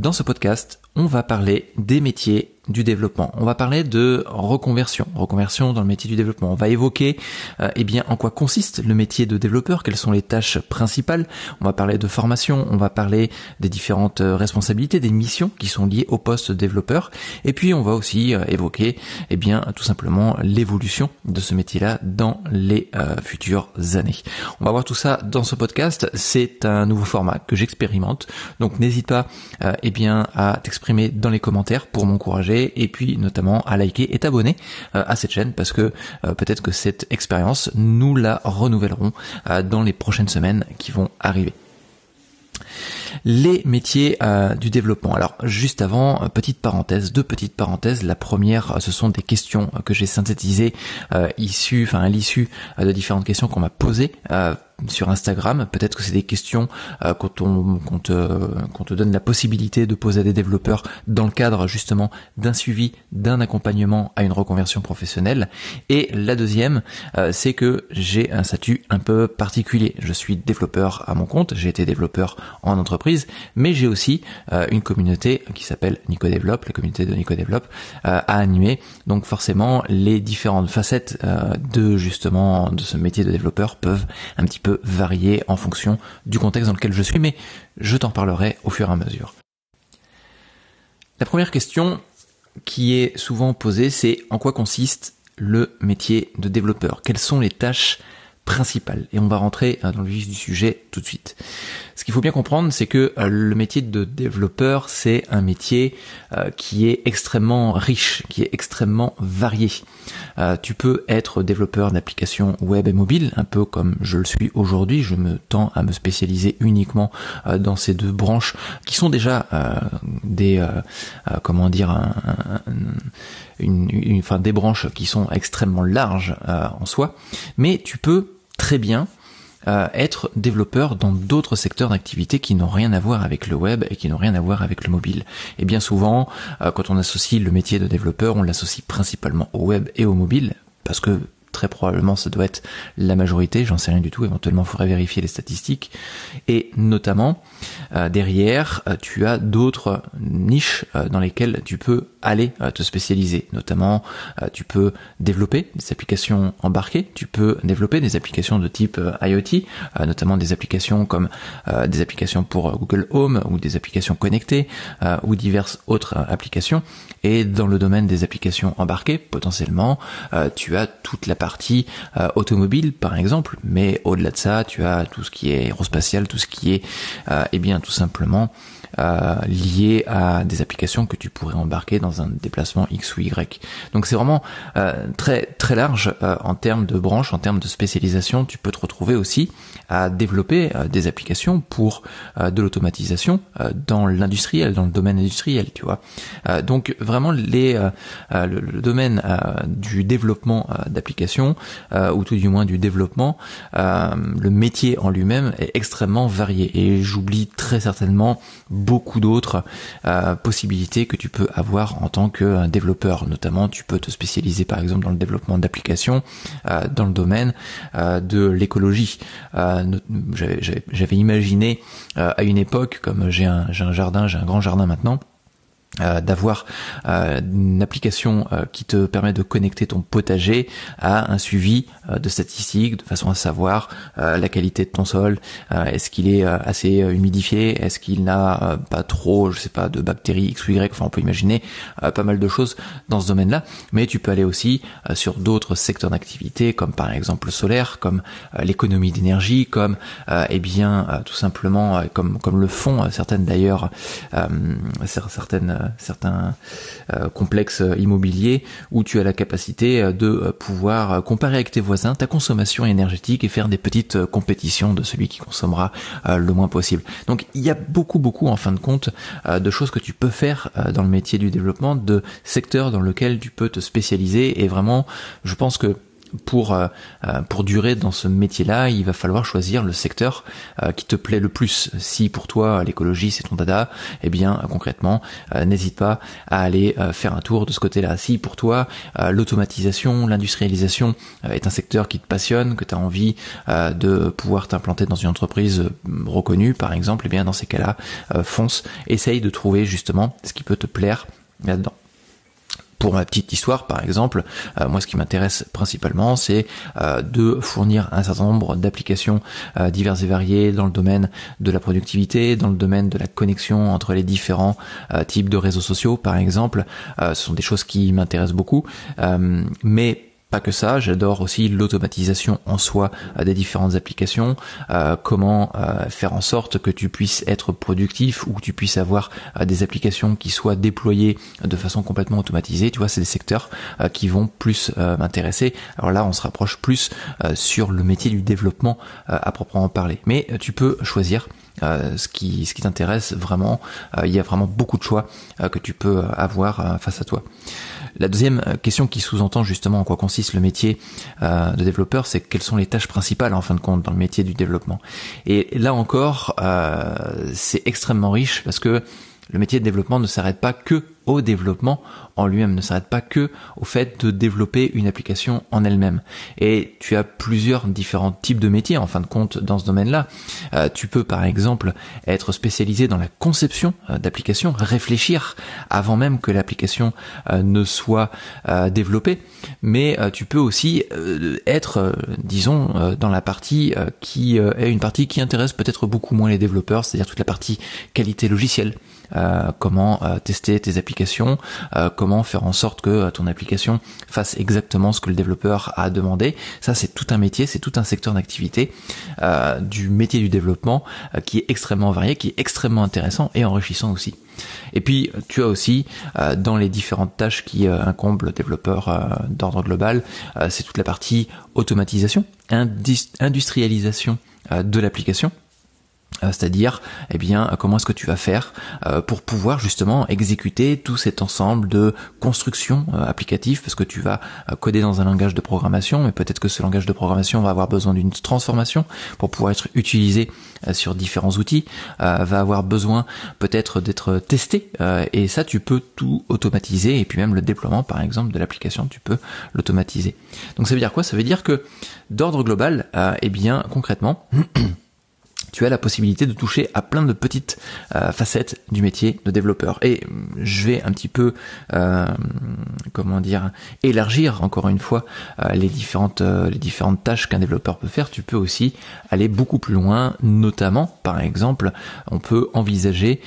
Dans ce podcast, on va parler des métiers du développement. On va parler de reconversion, reconversion dans le métier du développement. On va évoquer euh, eh bien en quoi consiste le métier de développeur, quelles sont les tâches principales. On va parler de formation, on va parler des différentes euh, responsabilités, des missions qui sont liées au poste développeur et puis on va aussi euh, évoquer eh bien tout simplement l'évolution de ce métier-là dans les futures années. On va voir tout ça dans ce podcast, c'est un nouveau format que j'expérimente. Donc n'hésite pas eh bien à t'exprimer exprimer dans les commentaires pour m'encourager et puis notamment à liker et t'abonner euh, à cette chaîne parce que euh, peut-être que cette expérience, nous la renouvellerons euh, dans les prochaines semaines qui vont arriver les métiers euh, du développement. Alors juste avant, euh, petite parenthèse, deux petites parenthèses. La première, euh, ce sont des questions que j'ai synthétisées enfin à l'issue de différentes questions qu'on m'a posées. sur Instagram. Peut-être que c'est des questions quand on qu'on te, donne la possibilité de poser à des développeurs dans le cadre justement d'un suivi, d'un accompagnement à une reconversion professionnelle. Et la deuxième, c'est que j'ai un statut un peu particulier. Je suis développeur à mon compte, j'ai été développeur en entreprise mais j'ai aussi euh, une communauté qui s'appelle NicoDevelop, la communauté de Nico euh, à animer. Donc forcément, les différentes facettes euh, de justement de ce métier de développeur peuvent un petit peu varier en fonction du contexte dans lequel je suis, mais je t'en parlerai au fur et à mesure. La première question qui est souvent posée, c'est en quoi consiste le métier de développeur Quelles sont les tâches principal. Et on va rentrer euh, dans le vif du sujet tout de suite. Ce qu'il faut bien comprendre, c'est que euh, le métier de développeur, c'est un métier euh, qui est extrêmement riche, qui est extrêmement varié. Tu peux être développeur d'applications web et mobile, un peu comme je le suis aujourd'hui. Je me tends à me spécialiser uniquement dans ces deux branches qui sont déjà des, comment dire, des branches qui sont extrêmement larges en soi. Mais tu peux très bien euh, être développeur dans d'autres secteurs d'activité qui n'ont rien à voir avec le web et qui n'ont rien à voir avec le mobile. Et bien souvent, euh, quand on associe le métier de développeur, on l'associe principalement au web et au mobile parce que très probablement ça doit être la majorité, j'en sais rien du tout, éventuellement il faudrait vérifier les statistiques. Et notamment, euh, derrière, euh, tu as d'autres niches euh, dans lesquelles tu peux aller te spécialiser. Notamment, tu peux développer des applications embarquées, tu peux développer des applications de type IoT, notamment des applications comme des applications pour Google Home ou des applications connectées ou diverses autres applications. Et dans le domaine des applications embarquées, potentiellement, tu as toute la partie partie euh, automobile par exemple, mais au-delà de ça, tu as tout ce qui est aérospatial, tout ce qui est, et euh, eh bien, tout simplement euh, à des applications que tu pourrais embarquer dans un déplacement X ou Y. Donc c'est vraiment euh, très très large euh, en termes de branches, en termes de spécialisation. Tu peux te retrouver aussi à développer euh, des applications pour de l'automatisation dans l'industriel, dans le domaine industriel, tu vois. donc vraiment les le, le, domaine du développement d'applications ou tout du moins du développement, le métier en lui-même est extrêmement varié et j'oublie très certainement beaucoup d'autres euh, possibilités que tu peux avoir en tant que euh, développeur. Notamment, tu peux te spécialiser par exemple dans le développement d'applications, euh, dans le domaine de l'écologie. J'avais imaginé à une époque, comme j'ai un jardin, j'ai un grand jardin maintenant, euh, d'avoir euh, une application euh, qui te permet de connecter ton potager à un suivi de statistiques de façon à savoir la qualité de ton sol, est-ce qu'il est assez humidifié, est-ce qu'il n'a pas trop, je sais pas, de bactéries X ou Y, enfin on peut imaginer pas mal de choses dans ce domaine-là, mais tu peux aller aussi sur d'autres secteurs d'activité comme par exemple le solaire, comme l'économie d'énergie, comme eh bien tout simplement comme comme le font certaines d'ailleurs certaines certains euh, complexes immobiliers où tu as la capacité euh, de euh, pouvoir comparer avec tes voisins ta consommation énergétique et faire des petites compétitions de celui qui consommera le moins possible. Donc il y a beaucoup beaucoup en fin de compte de choses que tu peux faire dans le métier du développement, de secteurs dans lesquels tu peux te spécialiser et vraiment je pense que pour euh, euh, pour durer dans ce métier-là, il va falloir choisir le secteur euh, qui te plaît le plus. Si pour toi l'écologie c'est ton dada, eh bien concrètement, n'hésite pas à aller faire un tour de ce côté-là. Si pour toi l'automatisation, l'industrialisation est un secteur qui te passionne, que tu as envie de pouvoir t'implanter dans une entreprise reconnue par exemple, eh bien dans ces cas-là, fonce, essaye de trouver justement ce qui peut te plaire là-dedans. Pour ma petite histoire, par exemple, euh, moi ce qui m'intéresse principalement, c'est euh, de fournir un certain nombre d'applications euh, diverses et variées dans le domaine de la productivité, dans le domaine de la connexion entre les différents types de réseaux sociaux, par exemple. ce sont des choses qui m'intéressent beaucoup. mais pas que ça, j'adore aussi l'automatisation en soi euh, des différentes applications, euh, comment euh, faire en sorte que tu puisses être productif ou que tu puisses avoir des applications qui soient déployées de façon complètement automatisée, tu vois, c'est des secteurs qui vont plus m'intéresser. Alors là, on se rapproche plus sur le métier du développement à proprement parler. Mais tu peux choisir ce qui, ce qui t'intéresse vraiment. il y a vraiment beaucoup de choix que tu peux avoir face à toi. La deuxième euh, question qui sous-entend justement en quoi consiste le métier euh, de développeur, c'est quelles sont les tâches principales en fin de compte dans le métier du développement. Et là encore, euh, c'est extrêmement riche parce que le métier de développement ne s'arrête pas que développement en lui-même, ne s'arrête pas que au fait de développer une application en elle-même. Et tu as plusieurs différents types de métiers en fin de compte dans ce domaine-là. Euh, tu peux par exemple être spécialisé dans la conception euh, d'applications, réfléchir avant même que l'application euh, ne soit développée, mais tu peux aussi être, disons, dans la partie qui est une partie qui intéresse peut-être beaucoup moins les développeurs, c'est-à-dire toute la partie qualité logicielle, comment tester tes applications euh, comment faire en sorte que euh, ton application fasse exactement ce que le développeur a demandé. Ça, c'est tout un métier, c'est tout un secteur d'activité euh, du métier du développement qui est extrêmement varié, qui est extrêmement intéressant et enrichissant aussi. Et puis tu as aussi dans les différentes tâches qui incombent le développeur d'ordre global, c'est toute la partie automatisation, industrialisation de l'application euh, c'est-à-dire eh bien euh, comment est-ce que tu vas faire euh, pour pouvoir justement exécuter tout cet ensemble de constructions applicatives parce que tu vas coder dans un langage de programmation mais peut-être que ce langage de programmation va avoir besoin d'une transformation pour pouvoir être utilisé sur différents outils va avoir besoin peut-être d'être testé et ça tu peux tout automatiser et puis même le déploiement par exemple de l'application tu peux l'automatiser donc ça veut dire quoi ça veut dire que d'ordre global eh bien concrètement tu as la possibilité de toucher à plein de petites euh, facettes du métier de développeur. Et euh, je vais un petit peu, euh, comment dire, élargir encore une fois les différentes les différentes tâches qu'un développeur peut faire. Tu peux aussi aller beaucoup plus loin, notamment, par exemple, on peut envisager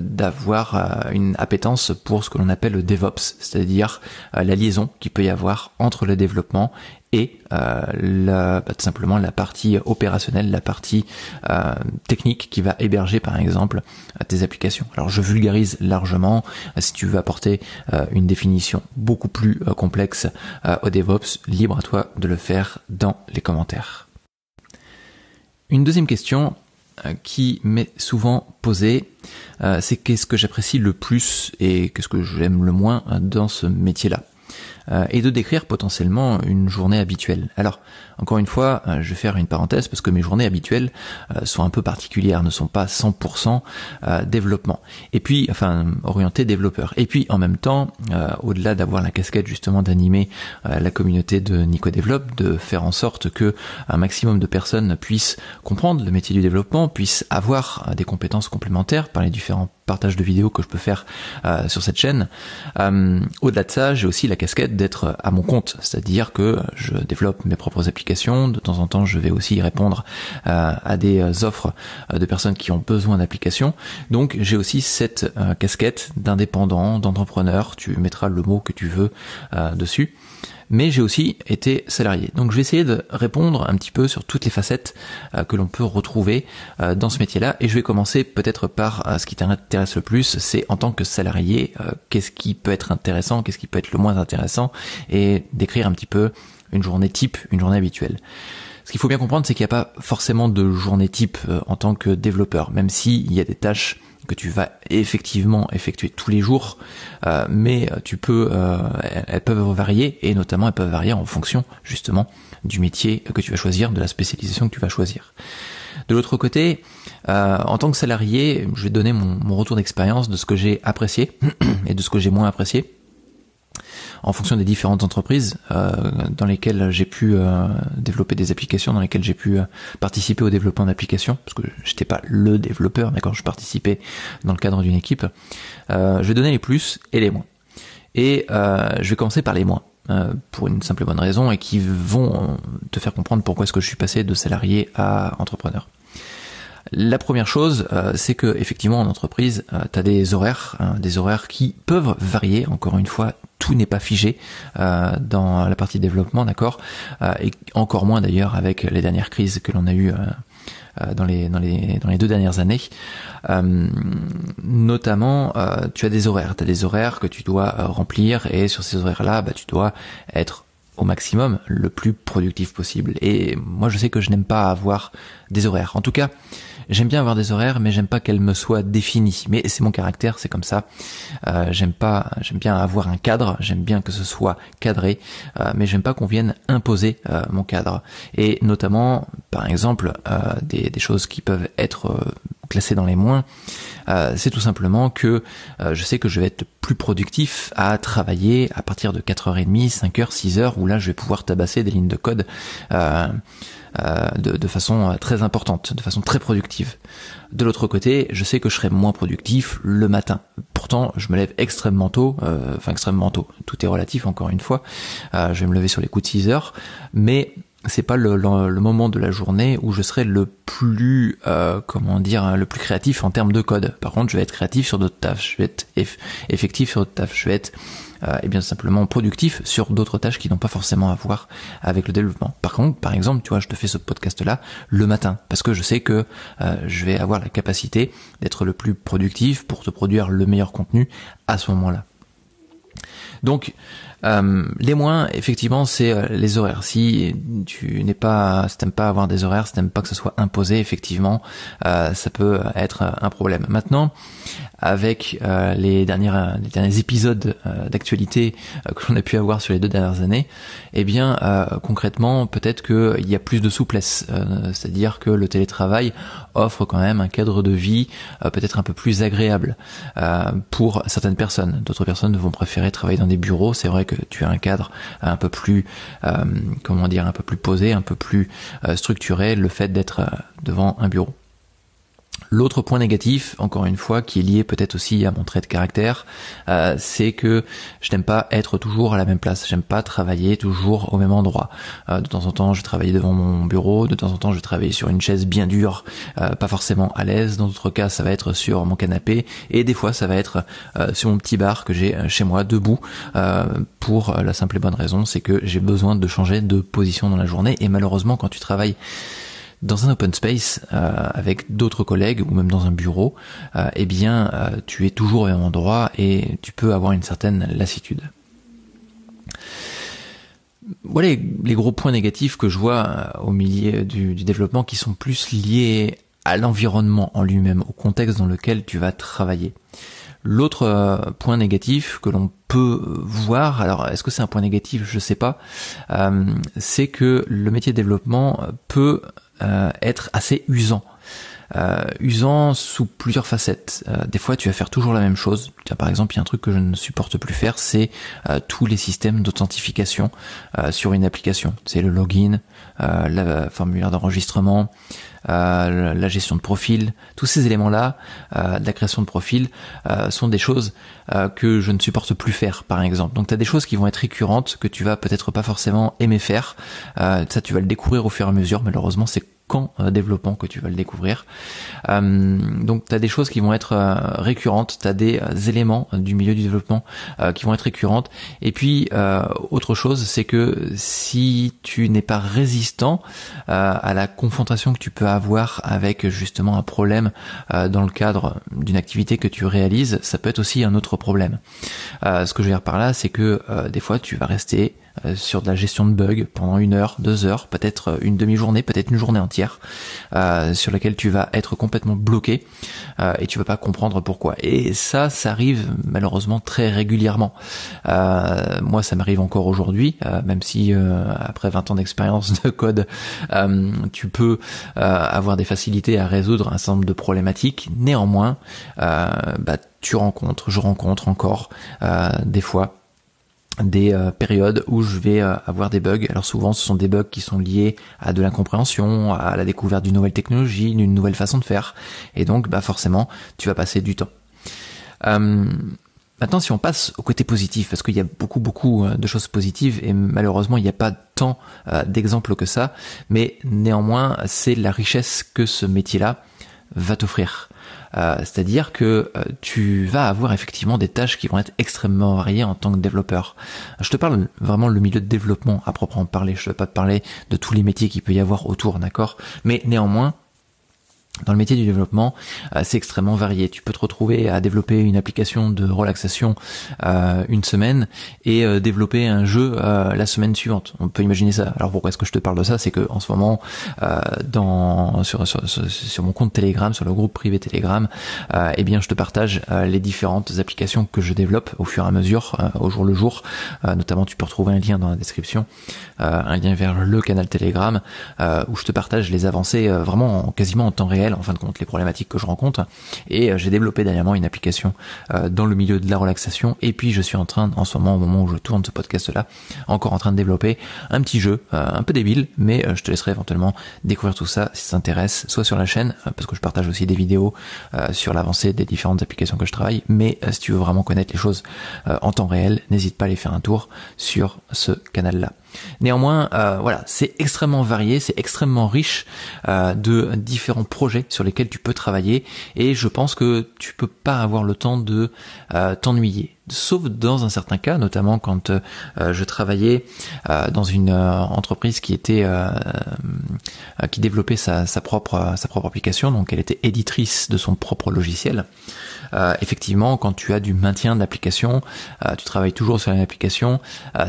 d'avoir une appétence pour ce que l'on appelle le DevOps, c'est-à-dire la liaison qu'il peut y avoir entre le développement et euh, la, bah, tout simplement la partie opérationnelle, la partie euh, technique qui va héberger par exemple tes applications. Alors je vulgarise largement, si tu veux apporter euh, une définition beaucoup plus complexe au DevOps, libre à toi de le faire dans les commentaires. Une deuxième question qui m'est souvent posée, c'est qu'est-ce que j'apprécie le plus et qu'est-ce que j'aime le moins dans ce métier-là. Euh, et de décrire potentiellement une journée habituelle. Alors, encore une fois, euh, je vais faire une parenthèse parce que mes journées habituelles euh, sont un peu particulières, ne sont pas 100% développement. Et puis, enfin, orienté développeur. Et puis, en même temps, au-delà d'avoir la casquette justement d'animer la communauté de Nico Développe, de faire en sorte que un maximum de personnes puissent comprendre le métier du développement, puissent avoir des compétences complémentaires par les différents partage de vidéos que je peux faire euh, sur cette chaîne. Euh, au-delà de ça, j'ai aussi la casquette d'être euh, à mon compte, c'est-à-dire que je développe mes propres applications. De temps en temps, je vais aussi répondre à des offres de personnes qui ont besoin d'applications. Donc, j'ai aussi cette casquette d'indépendant, d'entrepreneur. Tu mettras le mot que tu veux dessus mais j'ai aussi été salarié. Donc je vais essayer de répondre un petit peu sur toutes les facettes euh, que l'on peut retrouver euh, dans ce métier-là, et je vais commencer peut-être par euh, ce qui t'intéresse le plus, c'est en tant que salarié, qu'est-ce qui peut être intéressant, qu'est-ce qui peut être le moins intéressant, et décrire un petit peu une journée type, une journée habituelle. Ce qu'il faut bien comprendre, c'est qu'il n'y a pas forcément de journée type en tant que développeur, même s'il y a des tâches que tu vas effectivement effectuer tous les jours, euh, mais euh, tu peux, euh, elles peuvent varier et notamment elles peuvent varier en fonction justement du métier que tu vas choisir, de la spécialisation que tu vas choisir. De l'autre côté, en tant que salarié, je vais donner mon retour d'expérience de ce que j'ai apprécié et de ce que j'ai moins apprécié en fonction des différentes entreprises euh, dans lesquelles j'ai pu euh, développer des applications, dans lesquelles j'ai pu euh, participer au développement d'applications, parce que j'étais pas le développeur, mais quand je participais dans le cadre d'une équipe. je vais donner les plus et les moins. Et je vais commencer par les moins pour une simple bonne raison et qui vont te faire comprendre pourquoi est-ce que je suis passé de salarié à entrepreneur. La première chose, c'est que effectivement en entreprise, tu as des horaires, hein, des horaires qui peuvent varier, encore une fois, tout n'est pas figé euh, dans la partie développement, d'accord euh, Et encore moins d'ailleurs avec les dernières crises que l'on a eues euh, dans, les, dans, les, deux dernières années. notamment, tu as des horaires, tu as des horaires que tu dois remplir et sur ces horaires-là, bah, tu dois être au maximum le plus productif possible. Et moi, je sais que je n'aime pas avoir des horaires. En tout cas, J'aime bien avoir des horaires, mais j'aime pas qu'elles me soient définies. Mais c'est mon caractère, c'est comme ça. Euh, j'aime pas, j'aime bien avoir un cadre. J'aime bien que ce soit cadré, euh, mais j'aime pas qu'on vienne imposer euh, mon cadre. Et notamment, par exemple, des, choses qui peuvent être classé dans les moins, euh, c'est tout simplement que euh, je sais que je vais être plus productif à travailler à partir de 4h30, 5h, 6h, où là je vais pouvoir tabasser des lignes de code euh, de, façon très importante, de façon très productive. De l'autre côté, je sais que je serai moins productif le matin. Pourtant, je me lève extrêmement tôt, enfin extrêmement tôt, tout est relatif encore une fois, je vais me lever sur les coups de 6 h mais c'est pas le, moment de la journée où je serai le plus euh, comment dire le plus créatif en termes de code. Par contre, je vais être créatif sur d'autres tâches, je vais être effectif sur d'autres tâches, je vais être et euh, eh bien simplement productif sur d'autres tâches qui n'ont pas forcément à voir avec le développement. Par contre, par exemple, tu vois, je te fais ce podcast là le matin parce que je sais que euh, je vais avoir la capacité d'être le plus productif pour te produire le meilleur contenu à ce moment-là. Donc euh, les moins, effectivement, c'est euh, les horaires. Si tu n'es pas, si t'aimes pas avoir des horaires, si t'aimes pas que ce soit imposé, effectivement, euh, ça peut être un problème. Maintenant, avec euh, les, dernières, les derniers épisodes euh, d'actualité euh, que l'on a pu avoir sur les deux dernières années, eh bien concrètement peut-être qu'il y a plus de souplesse, c'est-à-dire que le télétravail offre quand même un cadre de vie peut-être un peu plus agréable pour certaines personnes. D'autres personnes vont préférer travailler dans des bureaux. C'est vrai que tu as un cadre un peu plus, comment dire, un peu plus posé, un peu plus structuré. Le fait d'être devant un bureau. L'autre point négatif, encore une fois, qui est lié peut-être aussi à mon trait de caractère, euh, c'est que je n'aime pas être toujours à la même place. J'aime pas travailler toujours au même endroit. Euh, de temps en temps, je travaille devant mon bureau. De temps en temps, je travaille sur une chaise bien dure, euh, pas forcément à l'aise. Dans d'autres cas, ça va être sur mon canapé. Et des fois, ça va être sur mon petit bar que j'ai chez moi, debout, pour la simple et bonne raison, c'est que j'ai besoin de changer de position dans la journée. Et malheureusement, quand tu travailles dans un open space euh, avec d'autres collègues ou même dans un bureau, euh, eh bien, euh, tu es toujours au même endroit et tu peux avoir une certaine lassitude. Voilà les, gros points négatifs que je vois au milieu du, développement qui sont plus liés à l'environnement en lui-même, au contexte dans lequel tu vas travailler. L'autre point négatif que l'on peut voir, alors est-ce que c'est un point négatif, je ne sais pas, c'est que le métier de développement peut euh, être assez usant. Euh, usant sous plusieurs facettes. Euh, des fois, tu vas faire toujours la même chose. Tiens, par exemple, il y a un truc que je ne supporte plus faire, c'est tous les systèmes d'authentification sur une application. C'est le login, euh, le formulaire d'enregistrement, euh, la gestion de profil, tous ces éléments-là, euh, la création de profil, euh, sont des choses que je ne supporte plus faire, par exemple. Donc tu as des choses qui vont être récurrentes, que tu vas peut-être pas forcément aimer faire. ça, tu vas le découvrir au fur et à mesure. Malheureusement, c'est quand euh, développant que tu vas le découvrir. Euh, donc tu as des choses qui vont être euh, récurrentes, tu as des éléments du milieu du développement qui vont être récurrentes. Et puis autre chose, c'est que si tu n'es pas résistant à la confrontation que tu peux avoir avec justement un problème dans le cadre d'une activité que tu réalises, ça peut être aussi un autre problème. ce que je veux dire par là, c'est que des fois tu vas rester euh, sur de la gestion de bugs pendant une heure, deux heures, peut-être euh, une demi-journée, peut-être une journée entière, euh, sur laquelle tu vas être complètement bloqué et tu vas pas comprendre pourquoi. Et ça, ça arrive malheureusement très régulièrement. moi, ça m'arrive encore aujourd'hui, même si après 20 ans d'expérience de code, tu peux avoir des facilités à résoudre un certain nombre de problématiques. Néanmoins, bah, tu rencontres, je rencontre encore des fois des euh, périodes où je vais euh, avoir des bugs. Alors souvent ce sont des bugs qui sont liés à de l'incompréhension, à la découverte d'une nouvelle technologie, d'une nouvelle façon de faire. Et donc bah forcément tu vas passer du temps. Euh, maintenant si on passe au côté positif, parce qu'il y a beaucoup beaucoup euh, de choses positives et malheureusement il n'y a pas tant d'exemples que ça, mais néanmoins c'est la richesse que ce métier-là va t'offrir. Euh, c'est-à-dire que euh, tu vas avoir effectivement des tâches qui vont être extrêmement variées en tant que développeur. Je te parle vraiment le milieu de développement à proprement parler. Je ne veux pas te parler de tous les métiers qu'il peut y avoir autour, d'accord Mais néanmoins, dans le métier du développement, euh, c'est extrêmement varié. Tu peux te retrouver à développer une application de relaxation euh, une semaine et euh, développer un jeu la semaine suivante. On peut imaginer ça. Alors pourquoi est-ce que je te parle de ça C'est que en ce moment, dans sur, mon compte Telegram, sur le groupe privé Telegram, eh bien je te partage les différentes applications que je développe au fur et à mesure, au jour le jour. notamment, tu peux retrouver un lien dans la description, un lien vers le canal Telegram où je te partage les avancées vraiment quasiment en temps réel en fin de compte, les problématiques que je rencontre. Et euh, j'ai développé dernièrement une application euh, dans le milieu de la relaxation. Et puis je suis en train, en ce moment, au moment où je tourne ce podcast-là, encore en train de développer un petit jeu, euh, un peu débile, mais je te laisserai éventuellement découvrir tout ça si ça t'intéresse, soit sur la chaîne, parce que je partage aussi des vidéos sur l'avancée des différentes applications que je travaille. Mais si tu veux vraiment connaître les choses en temps réel, n'hésite pas à aller faire un tour sur ce canal-là. Néanmoins, voilà, c'est extrêmement varié, c'est extrêmement riche de différents projets sur lesquels tu peux travailler et je pense que tu peux pas avoir le temps de euh, t'ennuyer sauf dans un certain cas, notamment quand euh, euh, je travaillais euh, dans une entreprise qui était qui développait sa, propre sa propre application, donc elle était éditrice de son propre logiciel. effectivement, quand tu as du maintien d'application, tu travailles toujours sur une application,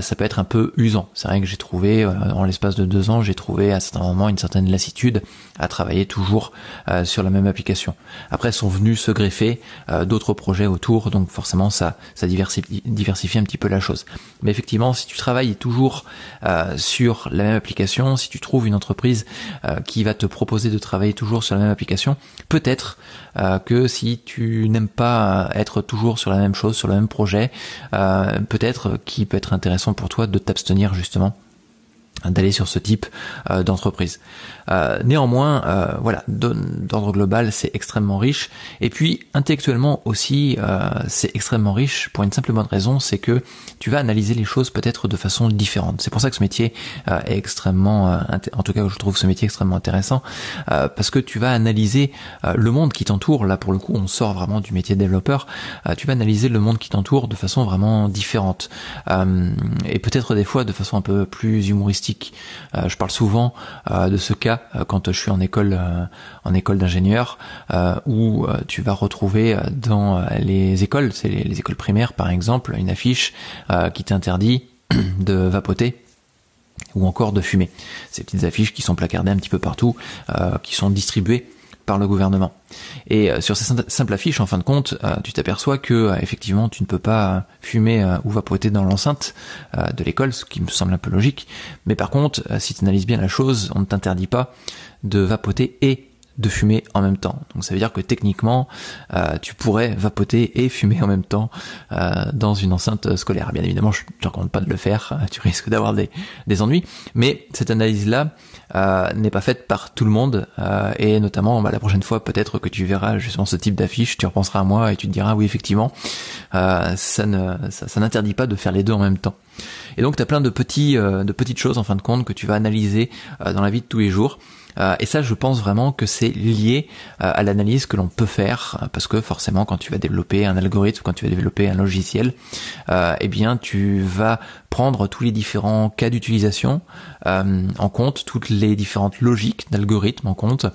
ça peut être un peu usant. C'est vrai que j'ai trouvé, en l'espace de deux ans, j'ai trouvé à certains moments une certaine lassitude à travailler toujours sur la même application. Après sont venus se greffer d'autres projets autour, donc forcément ça ça diversifier, un petit peu la chose. Mais effectivement, si tu travailles toujours euh, sur la même application, si tu trouves une entreprise euh, qui va te proposer de travailler toujours sur la même application, peut-être euh, que si tu n'aimes pas être toujours sur la même chose, sur le même projet, peut-être qu'il peut être intéressant pour toi de t'abstenir justement d'aller sur ce type euh, d'entreprise. Euh, néanmoins, euh, voilà, d'ordre global, c'est extrêmement riche. Et puis intellectuellement aussi, c'est extrêmement riche pour une simple bonne raison, c'est que tu vas analyser les choses peut-être de façon différente. C'est pour ça que ce métier est extrêmement, en tout cas, je trouve ce métier extrêmement intéressant parce que tu vas analyser le monde qui t'entoure. Là, pour le coup, on sort vraiment du métier de développeur. tu vas analyser le monde qui t'entoure de façon vraiment différente et peut-être des fois de façon un peu plus humoristique euh, je parle souvent euh, de ce cas euh, quand je suis en école en école d'ingénieur où tu vas retrouver dans les écoles, c'est les, écoles primaires par exemple, une affiche qui t'interdit de vapoter ou encore de fumer. Ces petites affiches qui sont placardées un petit peu partout, qui sont distribuées le gouvernement. Et euh, sur ces simples affiches, en fin de compte, euh, tu t'aperçois que euh, effectivement tu ne peux pas fumer ou vapoter dans l'enceinte de l'école, ce qui me semble un peu logique. Mais par contre, si tu analyses bien la chose, on ne t'interdit pas de vapoter et de fumer en même temps. Donc ça veut dire que techniquement, tu pourrais vapoter et fumer en même temps dans une enceinte scolaire. Bien évidemment, je ne te recommande pas de le faire, tu risques d'avoir des, des ennuis, mais cette analyse-là euh, n'est pas faite par tout le monde. Euh, et notamment, bah, la prochaine fois, peut-être que tu verras justement ce type d'affiche, tu repenseras à moi et tu te diras oui, effectivement, euh, ça ne ça, n'interdit pas de faire les deux en même temps. Et donc, tu as plein de petits de petites choses en fin de compte que tu vas analyser dans la vie de tous les jours. Euh, et ça, je pense vraiment que c'est lié euh, à l'analyse que l'on peut faire, euh, parce que forcément, quand tu vas développer un algorithme, quand tu vas développer un logiciel, eh bien, tu vas prendre tous les différents cas d'utilisation en compte, toutes les différentes logiques d'algorithme en compte,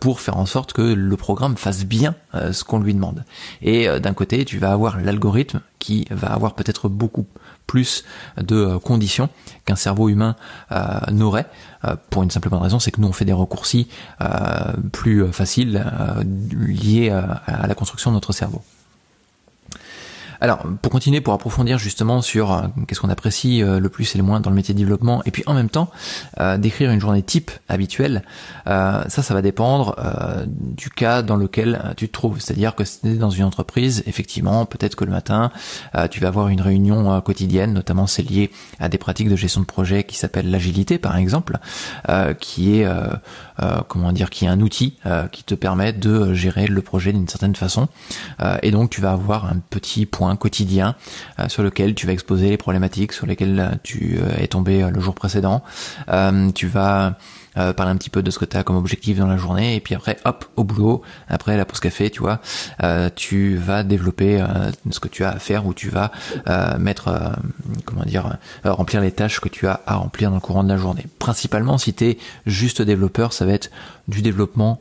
pour faire en sorte que le programme fasse bien ce qu'on lui demande. Et d'un côté, tu vas avoir l'algorithme qui va avoir peut-être beaucoup plus de euh, conditions qu'un cerveau humain euh, n'aurait, euh, pour une simple raison, c'est que nous on fait des raccourcis plus faciles liés à la construction de notre cerveau. Alors, pour continuer, pour approfondir justement sur euh, qu'est-ce qu'on apprécie euh, le plus et le moins dans le métier de développement, et puis en même temps, euh, décrire une journée type habituelle, ça, ça va dépendre du cas dans lequel tu te trouves. C'est-à-dire que si tu es dans une entreprise, effectivement, peut-être que le matin, tu vas avoir une réunion quotidienne, notamment c'est lié à des pratiques de gestion de projet qui s'appelle l'agilité, par exemple, qui est, comment dire, qui est un outil qui te permet de gérer le projet d'une certaine façon. et donc, tu vas avoir un petit point un quotidien euh, sur lequel tu vas exposer les problématiques sur lesquelles euh, tu euh, es tombé le jour précédent. tu vas parle euh, parler un petit peu de ce que tu as comme objectif dans la journée, et puis après, hop, au boulot, après la pause café, tu vois, euh, tu vas développer euh, ce que tu as à faire, ou tu vas mettre, comment dire, remplir les tâches que tu as à remplir dans le courant de la journée. Principalement, si tu es juste développeur, ça va être du développement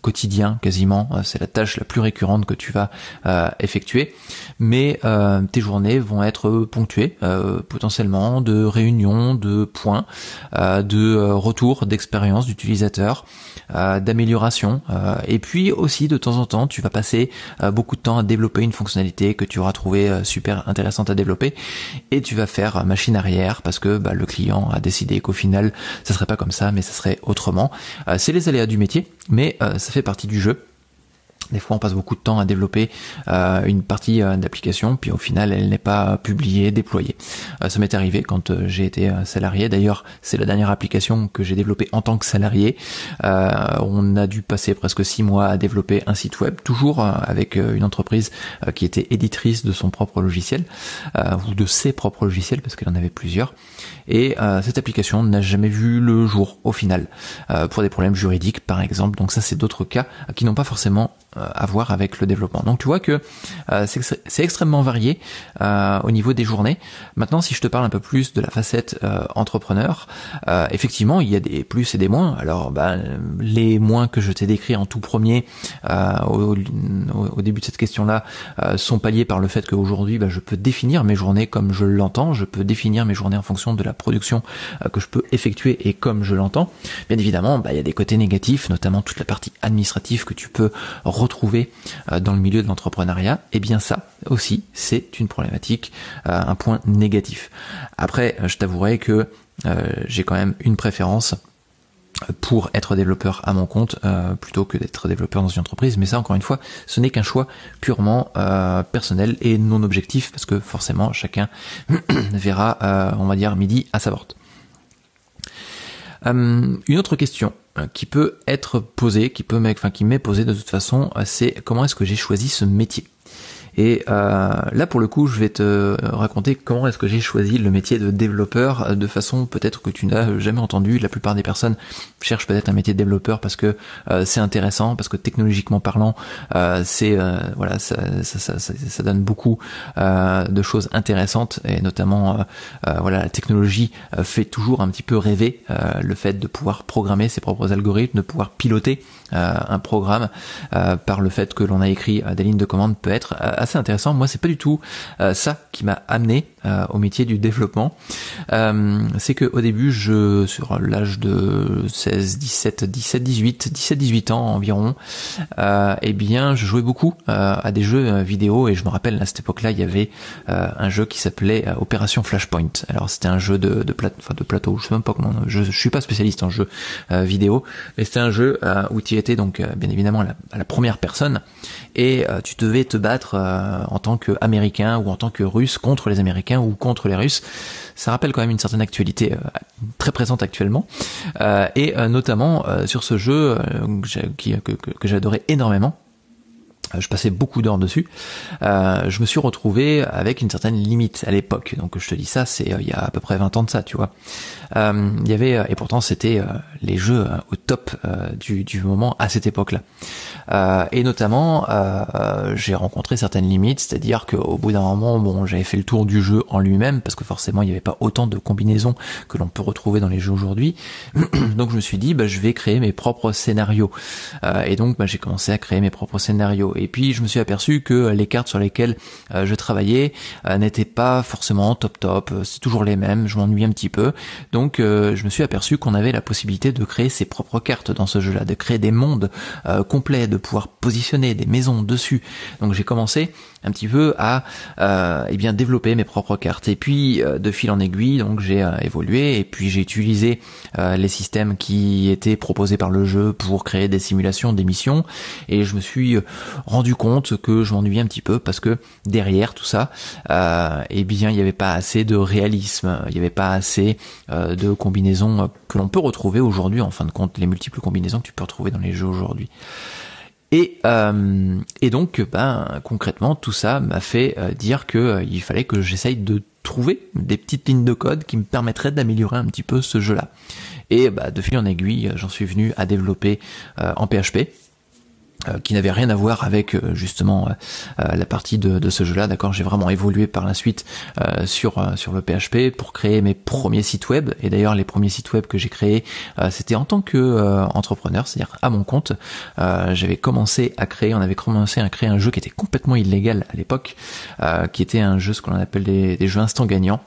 quotidien quasiment, c'est la tâche la plus récurrente que tu vas effectuer, mais tes journées vont être ponctuées potentiellement de réunions, de points, de retours d'expérience d'utilisateur, euh, d'amélioration. Euh, et puis aussi de temps en temps, tu vas passer euh, beaucoup de temps à développer une fonctionnalité que tu auras trouvé super intéressante à développer et tu vas faire machine arrière parce que bah, le client a décidé qu'au final, ça serait pas comme ça, mais ça serait autrement. c'est les aléas du métier, mais ça fait partie du jeu. Des fois, on passe beaucoup de temps à développer euh, une partie euh, d'application, puis au final, elle n'est pas publiée, déployée. Euh, ça m'est arrivé quand j'ai été salarié. D'ailleurs, c'est la dernière application que j'ai développée en tant que salarié. on a dû passer presque six mois à développer un site web, toujours avec une entreprise qui était éditrice de son propre logiciel ou de ses propres logiciels parce qu'elle en avait plusieurs et euh, cette application n'a jamais vu le jour au final euh, pour des problèmes juridiques par exemple. Donc ça c'est d'autres cas euh, qui n'ont pas forcément à voir avec le développement. Donc tu vois que c'est extrêmement varié au niveau des journées. Maintenant, si je te parle un peu plus de la facette entrepreneur, effectivement, il y a des plus et des moins. Alors, ben, les moins que je t'ai décrits en tout premier au, début de cette question-là sont palliés par le fait qu'aujourd'hui, ben, je peux définir mes journées comme je l'entends, je peux définir mes journées en fonction de la production euh, que je peux effectuer et comme je l'entends. Bien évidemment, bah, il y a des côtés négatifs, notamment toute la partie administrative que tu peux retrouver euh, dans le milieu de l'entrepreneuriat. Et eh bien ça aussi, c'est une problématique, euh, un point négatif. Après, je t'avouerai que j'ai quand même une préférence pour être développeur à mon compte euh, plutôt que d'être développeur dans une entreprise. Mais ça, encore une fois, ce n'est qu'un choix purement euh, personnel et non objectif parce que forcément, chacun verra, euh, on va dire, midi à sa porte. une autre question qui peut être posée, qui peut, enfin, qui m'est posée de toute façon, c'est comment est-ce que j'ai choisi ce métier et euh, là, pour le coup, je vais te raconter comment est-ce que j'ai choisi le métier de développeur euh, de façon peut-être que tu n'as jamais entendu. La plupart des personnes cherchent peut-être un métier de développeur parce que euh, c'est intéressant, parce que technologiquement parlant, c'est voilà, ça, ça, donne beaucoup de choses intéressantes et notamment voilà, la technologie fait toujours un petit peu rêver le fait de pouvoir programmer ses propres algorithmes, de pouvoir piloter un programme par le fait que l'on a écrit des lignes de commande peut être assez intéressant. Moi, c'est pas du tout euh, ça qui m'a amené euh, au métier du développement. Euh, c'est que au début, je sur l'âge de 16, 17, 17, 18, 17, 18 ans environ, eh bien, je jouais beaucoup à des jeux vidéo et je me rappelle à cette époque-là, il y avait un jeu qui s'appelait Opération Flashpoint. Alors, c'était un jeu de, de, de plateau, je sais même pas comment. Je, suis pas spécialiste en jeu vidéo, mais c'était un jeu où tu étais donc bien évidemment la première personne et tu devais te battre en tant qu'Américain ou en tant que Russe contre les Américains ou contre les Russes. Ça rappelle quand même une certaine actualité euh, très présente actuellement. Euh, et euh, notamment sur ce jeu que, que, que j'adorais énormément, euh, je passais beaucoup d'heures dessus, euh, je me suis retrouvé avec une certaine limite à l'époque. Donc je te dis ça, c'est euh, il y a à peu près 20 ans de ça, tu vois. il y avait et pourtant c'était les jeux au top du, moment à cette époque-là. et notamment, j'ai rencontré certaines limites, c'est-à-dire qu'au bout d'un moment, bon, j'avais fait le tour du jeu en lui-même parce que forcément il n'y avait pas autant de combinaisons que l'on peut retrouver dans les jeux aujourd'hui. donc je me suis dit, bah, je vais créer mes propres scénarios. et donc bah, j'ai commencé à créer mes propres scénarios. Et puis je me suis aperçu que euh, les cartes sur lesquelles euh, je travaillais euh, n'étaient pas forcément top top, c'est toujours les mêmes, je m'ennuie un petit peu. Donc je me suis aperçu qu'on avait la possibilité de créer ses propres cartes dans ce jeu-là, de créer des mondes complets, de pouvoir positionner des maisons dessus. Donc j'ai commencé un petit peu à euh, eh bien développer mes propres cartes. Et puis euh, de fil en aiguille, donc j'ai euh, évolué et puis j'ai utilisé euh, les systèmes qui étaient proposés par le jeu pour créer des simulations, des missions. Et je me suis rendu compte que je m'ennuyais un petit peu parce que derrière tout ça, eh bien il n'y avait pas assez de réalisme, il n'y avait pas assez de combinaisons que l'on peut retrouver aujourd'hui. En fin de compte, les multiples combinaisons que tu peux retrouver dans les jeux aujourd'hui. Et, euh, et donc, ben, concrètement, tout ça m'a fait euh, dire qu'il euh, fallait que j'essaye de trouver des petites lignes de code qui me permettraient d'améliorer un petit peu ce jeu-là. Et bah, de fil en aiguille, j'en suis venu à développer en PHP euh, qui n'avait rien à voir avec euh, justement euh, la partie de, ce jeu-là, d'accord J'ai vraiment évolué par la suite sur sur le PHP pour créer mes premiers sites web. Et d'ailleurs, les premiers sites web que j'ai créés, c'était en tant que entrepreneur, c'est-à-dire à mon compte. J'avais commencé à créer, on avait commencé à créer un jeu qui était complètement illégal à l'époque, qui était un jeu ce qu'on appelle des, jeux instant gagnants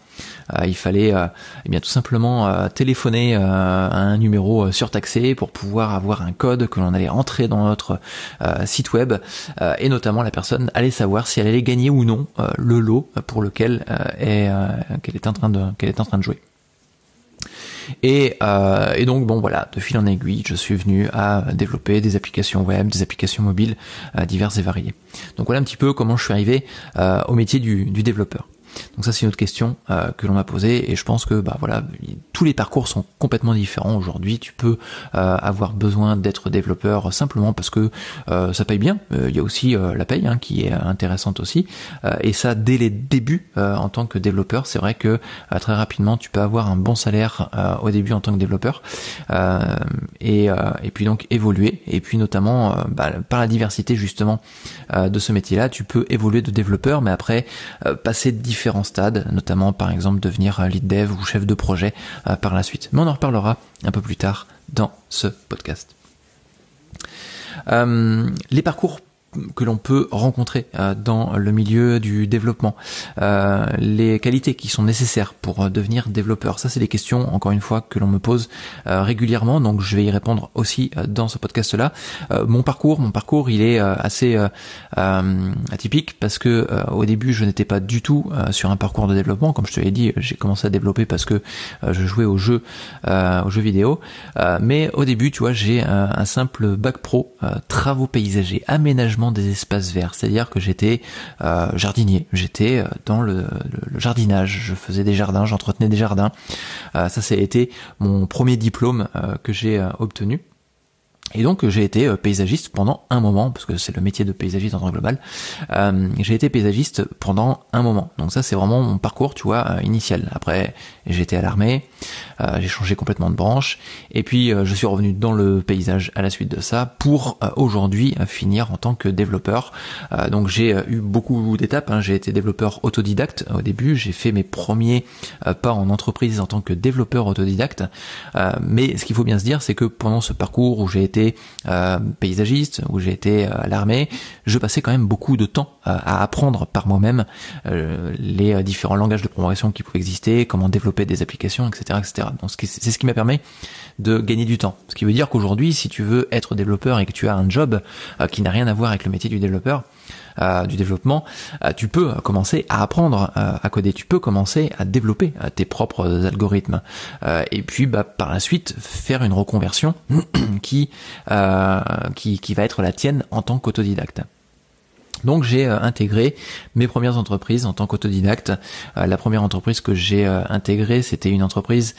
euh, il fallait euh, eh bien tout simplement euh, téléphoner à un numéro surtaxé pour pouvoir avoir un code que l'on allait entrer dans notre site web et notamment la personne allait savoir si elle allait gagner ou non le lot pour lequel qu'elle est en train de qu'elle est en train de jouer. Et, donc bon voilà, de fil en aiguille, je suis venu à développer des applications web, des applications mobiles diverses et variées. Donc voilà un petit peu comment je suis arrivé au métier du développeur. Donc ça c'est une autre question euh, que l'on m'a posée et je pense que bah voilà tous les parcours sont complètement différents aujourd'hui. Tu peux euh, avoir besoin d'être développeur simplement parce que euh, ça paye bien. Il y a aussi la paye hein, qui est intéressante aussi et ça dès les débuts en tant que développeur c'est vrai que très rapidement tu peux avoir un bon salaire au début en tant que développeur et, et puis donc évoluer et puis notamment bah, par la diversité justement de ce métier là tu peux évoluer de développeur mais après passer de différents stades, notamment par exemple devenir lead dev ou chef de projet euh, par la suite. Mais on en reparlera un peu plus tard dans ce podcast. Euh, les parcours que l'on peut rencontrer euh, dans le milieu du développement, euh, les qualités qui sont nécessaires pour euh, devenir développeur. Ça, c'est des questions, encore une fois, que l'on me pose régulièrement, donc je vais y répondre aussi dans ce podcast-là. mon parcours, mon parcours, il est assez atypique parce que au début, je n'étais pas du tout sur un parcours de développement. Comme je te l'ai dit, j'ai commencé à développer parce que je jouais aux jeux, aux jeux vidéo. mais au début, tu vois, j'ai un simple bac pro, travaux paysagers, aménagement des espaces verts. C'est-à-dire que j'étais euh, jardinier, j'étais euh, dans le, jardinage, je faisais des jardins, j'entretenais des jardins. Euh, ça, ça été mon premier diplôme que j'ai obtenu. Et donc j'ai été euh, paysagiste pendant un moment, parce que c'est le métier de paysagiste en temps global. Euh, j'ai été paysagiste pendant un moment. Donc ça c'est vraiment mon parcours, tu vois, euh, initial. Après j'ai été à l'armée, j'ai changé complètement de branche, et puis je suis revenu dans le paysage à la suite de ça pour aujourd'hui finir en tant que développeur. donc j'ai eu beaucoup d'étapes. Hein. J'ai été développeur autodidacte au début. J'ai fait mes premiers pas en entreprise en tant que développeur autodidacte. mais ce qu'il faut bien se dire, c'est que pendant ce parcours où j'ai été euh, paysagiste, où j'ai été euh, à l'armée, je passais quand même beaucoup de temps euh, à apprendre par moi-même les différents langages de programmation qui pouvaient exister, comment développer des applications, etc., etc. Donc c'est ce qui m'a permis de gagner du temps. Ce qui veut dire qu'aujourd'hui, si tu veux être développeur et que tu as un job qui n'a rien à voir avec le métier du développeur, euh, du développement, euh, tu peux commencer à apprendre euh, à coder, tu peux commencer à développer tes propres algorithmes. et puis bah, par la suite, faire une reconversion qui, qui, qui va être la tienne en tant qu'autodidacte. Donc j'ai euh, intégré mes premières entreprises en tant qu'autodidacte. Euh, la première entreprise que j'ai euh, intégrée, c'était une entreprise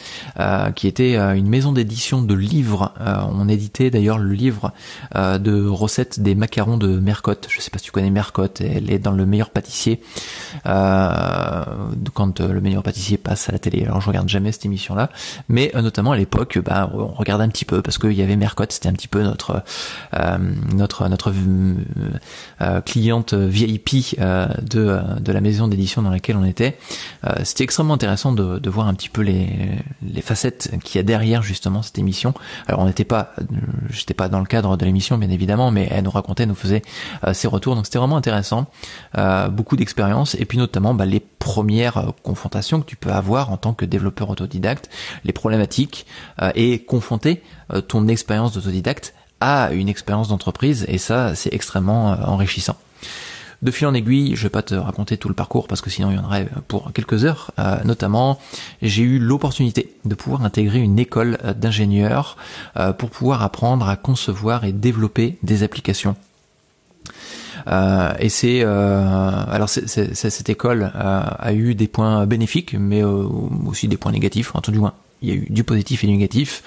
qui était une maison d'édition de livres. on éditait d'ailleurs le livre de recettes des macarons de Mercotte. Je ne sais pas si tu connais Mercotte, elle est dans le meilleur pâtissier. quand le meilleur pâtissier passe à la télé, alors je regarde jamais cette émission-là, mais notamment à l'époque, bah, on regardait un petit peu parce qu'il y avait Mercotte, c'était un petit peu notre notre notre client VIP euh, euh, de, euh, de la maison d'édition dans laquelle on était. C'était extrêmement intéressant de, de, voir un petit peu les, les facettes qu'il y a derrière justement cette émission. Alors on n'était pas, j'étais pas dans le cadre de l'émission bien évidemment, mais elle nous racontait, nous faisait ses retours, donc c'était vraiment intéressant. beaucoup d'expériences et puis notamment bah, les premières confrontations que tu peux avoir en tant que développeur autodidacte, les problématiques et confronter ton expérience d'autodidacte à une expérience d'entreprise et ça c'est extrêmement enrichissant. De fil en aiguille, je vais pas te raconter tout le parcours parce que sinon il y en aurait pour quelques heures. Euh, notamment, j'ai eu l'opportunité de pouvoir intégrer une école euh, d'ingénieurs euh, pour pouvoir apprendre à concevoir et développer des applications. et c'est alors cette école a eu des points bénéfiques, mais aussi des points négatifs, en tout du moins il y a eu du positif et du négatif.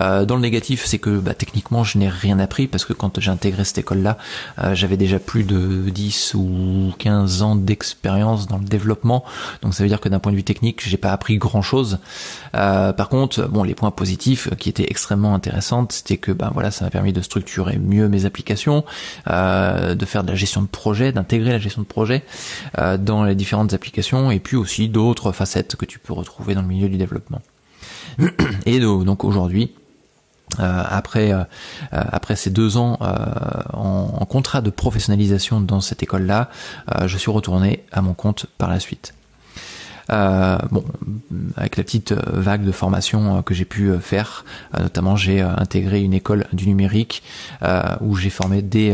Euh, dans le négatif, c'est que bah, techniquement, je n'ai rien appris parce que quand j'ai intégré cette école-là, euh, j'avais déjà plus de 10 ou 15 ans d'expérience dans le développement. Donc ça veut dire que d'un point de vue technique, j'ai pas appris grand-chose. Euh, par contre, bon, les points positifs qui étaient extrêmement intéressants, c'était que bah, voilà, ça m'a permis de structurer mieux mes applications, de faire de la gestion de projet, d'intégrer la gestion de projet dans les différentes applications et puis aussi d'autres facettes que tu peux retrouver dans le milieu du développement. Et donc aujourd'hui, euh, euh, euh, après, ces deux ans en, contrat de professionnalisation dans cette école-là, je suis retourné à mon compte par la suite. Euh, bon, avec la petite euh, vague de formation euh, que j'ai pu faire, notamment j'ai intégré une école du numérique où j'ai formé des,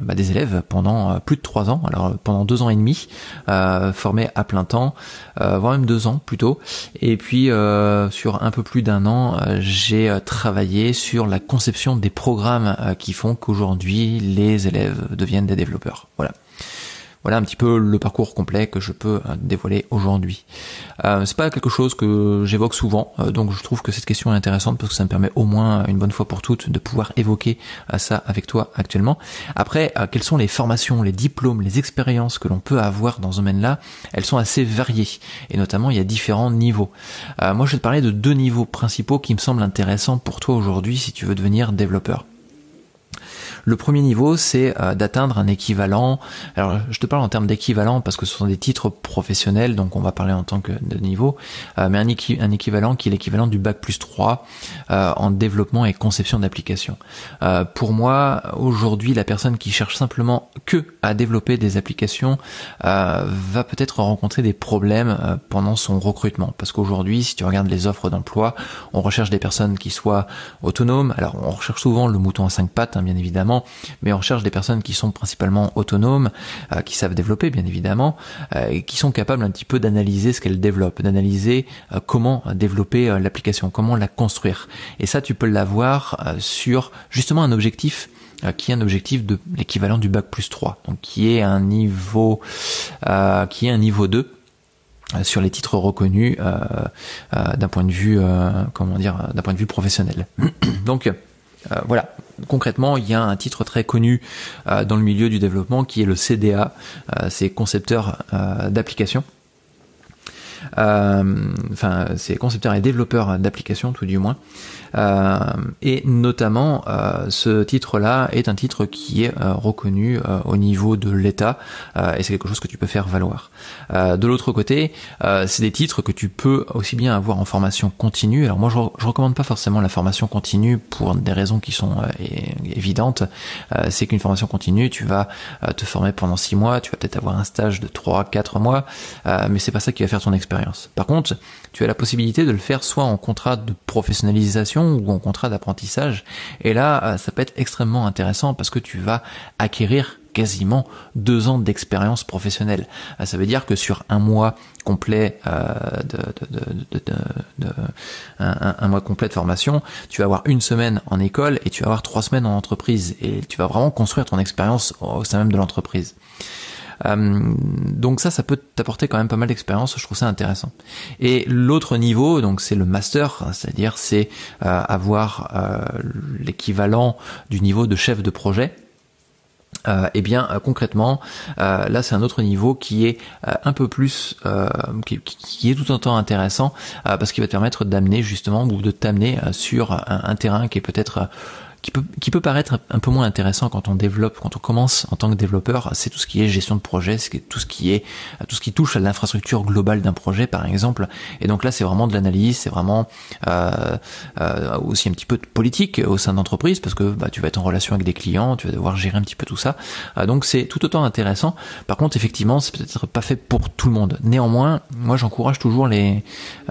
bah, des élèves pendant plus de trois ans, alors pendant deux ans et demi, formé à plein temps, voire même deux ans plutôt. Et puis sur un peu plus d'un an, j'ai travaillé sur la conception des programmes qui font qu'aujourd'hui les élèves deviennent des développeurs. Voilà. Voilà un petit peu le parcours complet que je peux euh, dévoiler aujourd'hui. Euh, c'est pas quelque chose que j'évoque souvent, euh, donc je trouve que cette question est intéressante parce que ça me permet au moins une bonne fois pour toutes de pouvoir évoquer euh, ça avec toi actuellement. Après, quelles sont les formations, les diplômes, les expériences que l'on peut avoir dans ce domaine-là Elles sont assez variées et notamment il y a différents niveaux. moi, je vais te parler de deux niveaux principaux qui me semblent intéressants pour toi aujourd'hui si tu veux devenir développeur. Le premier niveau, c'est euh, d'atteindre un équivalent. Alors, je te parle en termes d'équivalent parce que ce sont des titres professionnels, donc on va parler en tant que niveau, euh, mais un, équivalent qui est l'équivalent du bac plus 3 euh, en développement et conception d'applications. pour moi, aujourd'hui, la personne qui cherche simplement que à développer des applications va peut-être rencontrer des problèmes pendant son recrutement. Parce qu'aujourd'hui, si tu regardes les offres d'emploi, on recherche des personnes qui soient autonomes. Alors, on recherche souvent le mouton à cinq pattes, hein, bien évidemment mais on recherche des personnes qui sont principalement autonomes, euh, qui savent développer bien évidemment, euh, et qui sont capables un petit peu d'analyser ce qu'elles développent, d'analyser euh, comment développer l'application, comment la construire. Et ça, tu peux l'avoir sur justement un objectif qui est un objectif de l'équivalent du bac plus 3, donc qui est un niveau qui est un niveau 2 sur les titres reconnus d'un point de vue comment dire d'un point de vue professionnel. Donc voilà, concrètement, il y a un titre très connu euh, dans le milieu du développement qui est le CDA, euh, c'est concepteur euh, euh, enfin, c'est concepteur et développeur d'applications, tout du moins. Euh, et notamment, euh, ce titre-là est un titre qui est euh, reconnu au niveau de l'État, et c'est quelque chose que tu peux faire valoir. de l'autre côté, c'est des titres que tu peux aussi bien avoir en formation continue. Alors moi, je, recommande pas forcément la formation continue pour des raisons qui sont évidentes. c'est qu'une formation continue, tu vas te former pendant six mois, tu vas peut-être avoir un stage de 3-4 mois, mais c'est pas ça qui va faire ton expérience. Par contre, tu as la possibilité de le faire soit en contrat de professionnalisation, ou en contrat d'apprentissage. Et là, euh, ça peut être extrêmement intéressant parce que tu vas acquérir quasiment deux ans d'expérience professionnelle. Euh, ça veut dire que sur un mois complet euh, de, un, mois complet de formation, tu vas avoir une semaine en école et tu vas avoir trois semaines en entreprise et tu vas vraiment construire ton expérience au sein même de l'entreprise. Euh, donc ça, ça peut t'apporter quand même pas mal d'expérience. Je trouve ça intéressant. Et l'autre niveau, donc c'est le master, c'est-à-dire c'est euh, avoir euh, l'équivalent du niveau de chef de projet. Euh, eh bien concrètement, là c'est un autre niveau qui est un peu plus, qui, est tout autant intéressant parce qu'il va te permettre d'amener justement ou de t'amener sur un, terrain qui est peut-être qui peut, qui peut paraître un peu moins intéressant quand on développe, quand on commence en tant que développeur, c'est tout ce qui est gestion de projet, c'est tout ce qui est, tout ce qui touche à l'infrastructure globale d'un projet, par exemple. Et donc là, c'est vraiment de l'analyse, c'est vraiment euh, euh, aussi un petit peu de politique au sein d'entreprise, parce que bah, tu vas être en relation avec des clients, tu vas devoir gérer un petit peu tout ça. Euh, donc c'est tout autant intéressant. Par contre, effectivement, c'est peut-être pas fait pour tout le monde. Néanmoins, moi, j'encourage toujours les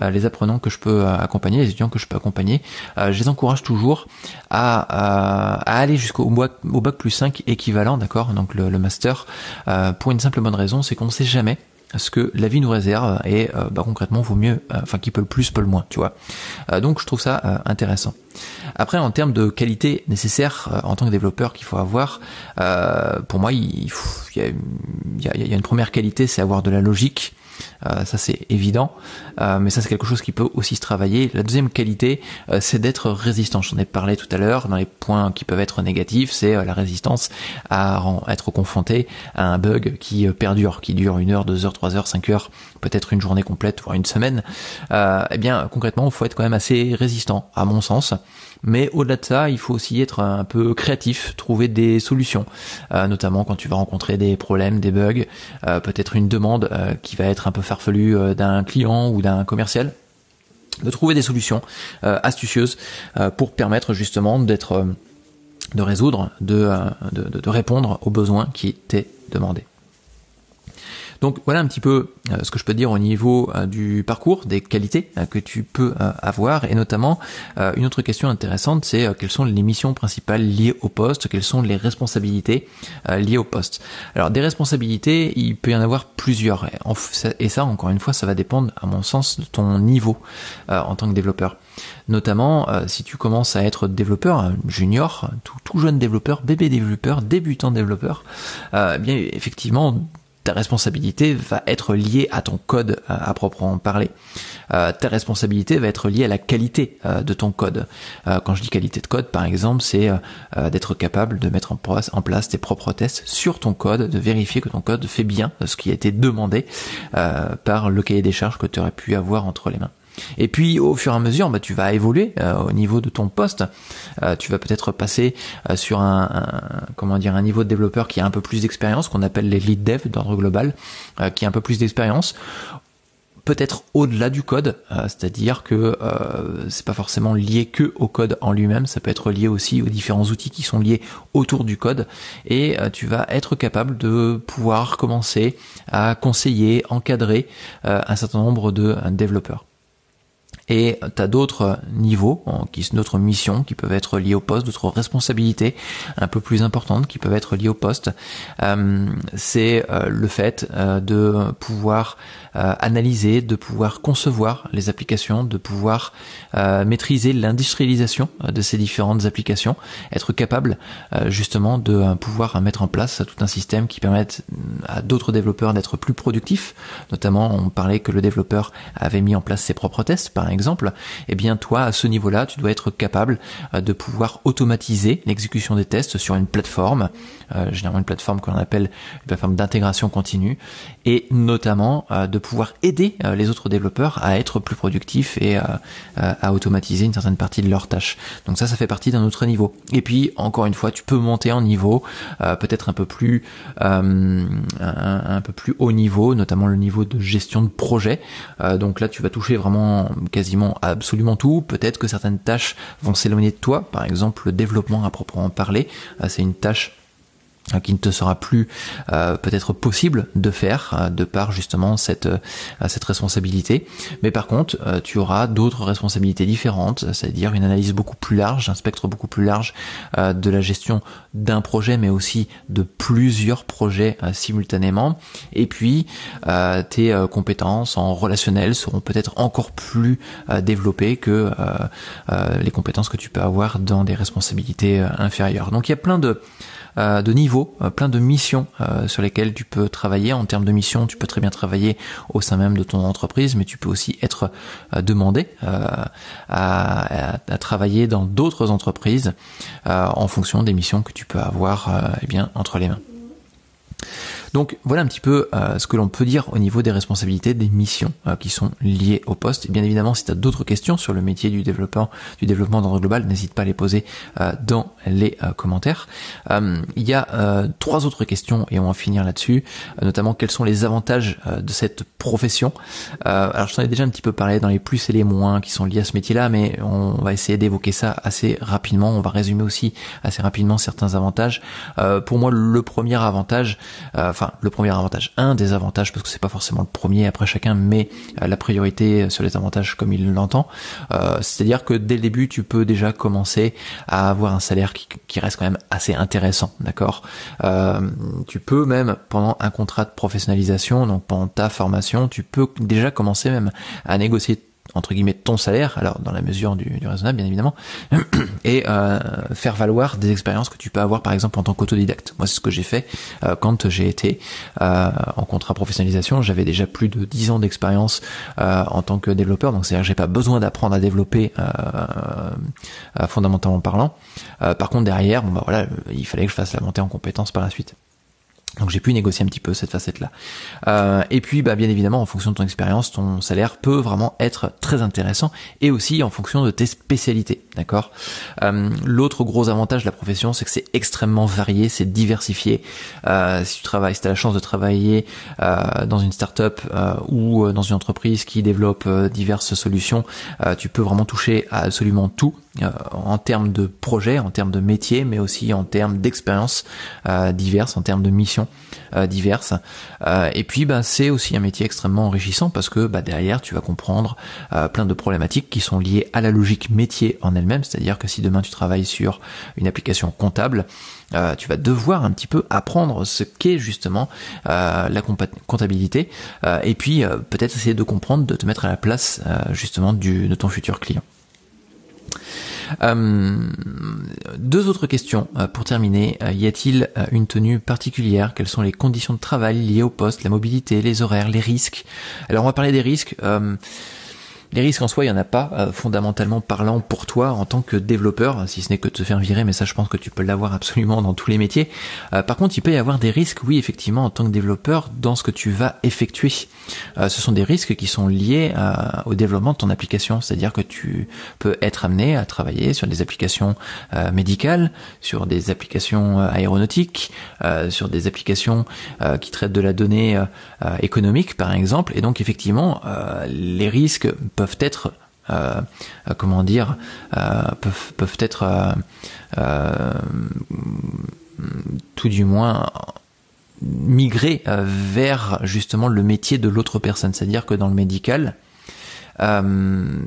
les apprenants que je peux accompagner, les étudiants que je peux accompagner, je les encourage toujours à euh, à, aller jusqu'au bac plus 5 équivalent, d'accord, donc le, master, euh, pour une simple bonne raison, c'est qu'on ne sait jamais ce que la vie nous réserve et euh, bah, concrètement vaut mieux, enfin qui peut le plus peut le moins, tu vois. donc je trouve ça intéressant. Après en termes de qualité nécessaire en tant que développeur qu'il faut avoir, pour moi il y a une première qualité c'est avoir de la logique. Euh, ça c'est évident, euh, mais ça c'est quelque chose qui peut aussi se travailler. La deuxième qualité, euh, c'est d'être résistant. J'en ai parlé tout à l'heure dans les points qui peuvent être négatifs, c'est la résistance à être confronté à un bug qui perdure, qui dure une heure, deux heures, trois heures, cinq heures, peut-être une journée complète, voire une semaine. Euh, eh bien, concrètement, il faut être quand même assez résistant, à mon sens. Mais au-delà de ça, il faut aussi être un peu créatif, trouver des solutions, notamment quand tu vas rencontrer des problèmes, des bugs, peut-être une demande qui va être un peu fallu euh, d'un client ou d'un commercial de trouver des solutions euh, astucieuses euh, pour permettre justement d'être de résoudre, de, de, de, répondre aux besoins qui étaient demandés. Donc voilà un petit peu euh, ce que je peux dire au niveau euh, du parcours, des qualités euh, que tu peux avoir, et notamment une autre question intéressante, c'est quelles sont les missions principales liées au poste, quelles sont les responsabilités liées au poste. Alors des responsabilités, il peut y en avoir plusieurs, et ça encore une fois, ça va dépendre à mon sens de ton niveau en tant que développeur. Notamment si tu commences à être développeur junior, tout, tout jeune développeur, bébé développeur, débutant développeur, eh bien effectivement ta responsabilité va être liée à ton code euh, à proprement parler. Euh, ta responsabilité va être liée à la qualité euh, de ton code. quand je dis qualité de code, par exemple, c'est d'être capable de mettre en place, en place tes propres tests sur ton code, de vérifier que ton code fait bien ce qui a été demandé par le cahier des charges que tu aurais pu avoir entre les mains. Et puis au fur et à mesure, bah, tu vas évoluer euh, au niveau de ton poste. Euh, tu vas peut-être passer euh, sur un, comment dire un niveau de développeur qui a un peu plus d'expérience, qu'on appelle les lead dev d'ordre global, qui a un peu plus d'expérience. Peut-être au-delà du code, c'est-à-dire que c'est pas forcément lié que au code en lui-même, ça peut être lié aussi aux différents outils qui sont liés autour du code, et tu vas être capable de pouvoir commencer à conseiller, encadrer un certain nombre de développeurs. Et tu as d'autres niveaux, qui d'autres missions qui peuvent être liées au poste, d'autres responsabilités un peu plus importantes qui peuvent être liées au poste. Euh, c'est euh, le fait euh, de pouvoir analyser, de pouvoir concevoir les applications, de pouvoir maîtriser l'industrialisation de ces différentes applications, être capable justement de pouvoir mettre en place tout un système qui permette mm, à d'autres développeurs d'être plus productifs. Notamment, on parlait que le développeur avait mis en place ses propres tests, par exemple, eh bien toi à ce niveau-là, tu dois être capable euh, de pouvoir automatiser l'exécution des tests sur une plateforme, euh, généralement une plateforme qu'on appelle une plateforme d'intégration continue, et notamment euh, de pouvoir aider euh, les autres développeurs à être plus productifs et euh, à automatiser une certaine partie de leurs tâches. Donc ça, ça fait partie d'un autre niveau. Et puis, encore une fois, tu peux monter en niveau, peut-être un peu plus un, peu plus haut niveau, notamment le niveau de gestion de projet. donc là, tu vas toucher vraiment quasiment absolument tout. Peut-être que certaines tâches vont s'éloigner de toi, par exemple le développement à proprement parler. c'est une tâche euh, qui ne te sera plus euh, peut-être possible de faire euh, de par justement cette cette responsabilité mais par contre tu auras d'autres responsabilités différentes c'est-à-dire une analyse beaucoup plus large un spectre beaucoup plus large de la gestion d'un projet mais aussi de plusieurs projets simultanément et puis tes compétences en relationnel seront peut-être encore plus développées que les compétences que tu peux avoir dans des responsabilités inférieures donc il y a plein de euh, de niveaux, euh, plein de missions euh, sur lesquelles tu peux travailler. En termes de missions, tu peux très bien travailler au sein même de ton entreprise, mais tu peux aussi être demandé à, travailler dans d'autres entreprises en fonction des missions que tu peux avoir eh bien, entre les mains. Donc voilà un petit peu euh, ce que l'on peut dire au niveau des responsabilités, des missions euh, qui sont liées au poste. bien évidemment, si tu as d'autres questions sur le métier du développeur, du développement d'ordre global, n'hésite pas à les poser euh, dans les commentaires. Il y a trois autres questions et on va finir là-dessus, notamment quels sont les avantages de cette profession. alors je t'en ai déjà un petit peu parlé dans les plus et les moins qui sont liés à ce métier-là, mais on va essayer d'évoquer ça assez rapidement. On va résumer aussi assez rapidement certains avantages. pour moi, le premier avantage, enfin le premier avantage, un des avantages, parce que c'est pas forcément le premier après chacun, mais euh, la priorité sur les avantages comme il l'entend. Euh, c'est-à-dire que dès le début, tu peux déjà commencer à avoir un salaire qui, reste quand même assez intéressant, d'accord euh, Tu peux même pendant un contrat de professionnalisation, donc pendant ta formation, tu peux déjà commencer même à négocier entre guillemets ton salaire, alors dans la mesure du, raisonnable bien évidemment, et euh, faire valoir des expériences que tu peux avoir par exemple en tant qu'autodidacte. Moi c'est ce que j'ai fait euh, quand j'ai été euh, en contrat professionnalisation, j'avais déjà plus de 10 ans d'expérience en tant que développeur, donc c'est-à-dire que j'ai pas besoin d'apprendre à développer fondamentalement parlant. par contre derrière, bon, bah, voilà, il fallait que je fasse la montée en compétences par la suite. Donc j'ai pu négocier un petit peu cette facette-là. Euh, et puis bah, bien évidemment, en fonction de ton expérience, ton salaire peut vraiment être très intéressant et aussi en fonction de tes spécialités, d'accord euh, L'autre gros avantage de la profession, c'est que c'est extrêmement varié, c'est diversifié. Euh, si tu travailles, tu as la chance de travailler dans une start-up ou dans une entreprise qui développe diverses solutions, tu peux vraiment toucher à absolument tout en termes de projet, en termes de métier, mais aussi en termes d'expérience diverses, en termes de missions Hein, euh, diverses. Euh, et puis bah, c'est aussi un métier extrêmement enrichissant parce que bah, derrière tu vas comprendre euh, plein de problématiques qui sont liées à la logique métier en elle-même, c'est-à-dire que si demain tu travailles sur une application comptable, tu vas devoir un petit peu apprendre ce qu'est justement la comptabilité et puis peut-être essayer de comprendre, de te mettre à la place justement de ton futur client. Euh, deux autres questions euh, pour terminer. Euh, y a-t-il une tenue particulière Quelles sont les conditions de travail liées au poste, la mobilité, les horaires, les risques Alors on va parler des risques. Les risques en soi, il n'y en a pas, euh, fondamentalement parlant, pour toi en tant que développeur, si ce n'est que de te faire virer, mais ça je pense que tu peux l'avoir absolument dans tous les métiers. Euh, par contre, il peut y avoir des risques, oui, effectivement, en tant que développeur, dans ce que tu vas effectuer. Euh, ce sont des risques qui sont liés au développement de ton application, c'est-à-dire que tu peux être amené à travailler sur des applications médicales, sur des applications aéronautiques, sur des applications qui traitent de la donnée économique, par exemple, et donc effectivement, les risques peuvent peuvent être euh, comment dire euh, peuvent, peuvent être euh, tout du moins migrer vers justement le métier de l'autre personne. C'est-à-dire que dans le médical,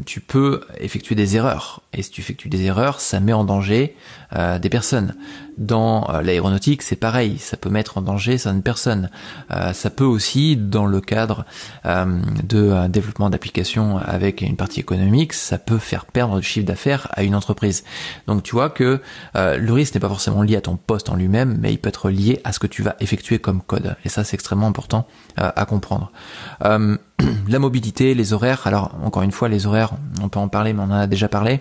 tu peux effectuer des erreurs. Et si tu effectues des erreurs, ça met en danger des personnes. Dans euh, l'aéronautique, c'est pareil, ça peut mettre en danger certaines personnes. Euh, ça peut aussi, dans le cadre euh, de euh, développement d'applications avec une partie économique, ça peut faire perdre du chiffre d'affaires à une entreprise. Donc tu vois que le risque n'est pas forcément lié à ton poste en lui-même, mais il peut être lié à ce que tu vas effectuer comme code. Et ça, c'est extrêmement important à comprendre. la mobilité, les horaires. Alors encore une fois, les horaires, on peut en parler, mais on en a déjà parlé.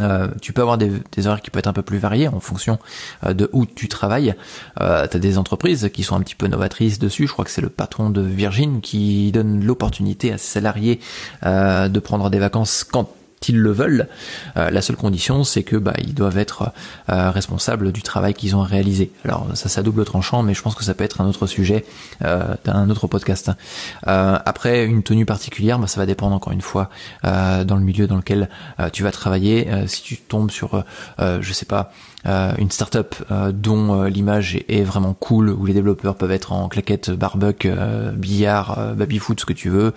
Euh, tu peux avoir des, horaires qui peuvent être un peu plus variés en fonction euh, de où tu travailles. Euh, tu as des entreprises qui sont un petit peu novatrices dessus. Je crois que c'est le patron de Virgin qui donne l'opportunité à ses salariés euh, de prendre des vacances quand s'ils le veulent. Euh, la seule condition, c'est que bah, ils doivent être euh, responsables du travail qu'ils ont réalisé. Alors ça, ça double tranchant, mais je pense que ça peut être un autre sujet euh, d'un autre podcast. Euh, après, une tenue particulière, bah, ça va dépendre encore une fois dans le milieu dans lequel tu vas travailler. si tu tombes sur, je sais pas, euh, une startup euh, dont euh, l'image est vraiment cool, où les développeurs peuvent être en claquette, barbuck, billard, baby food ce que tu veux,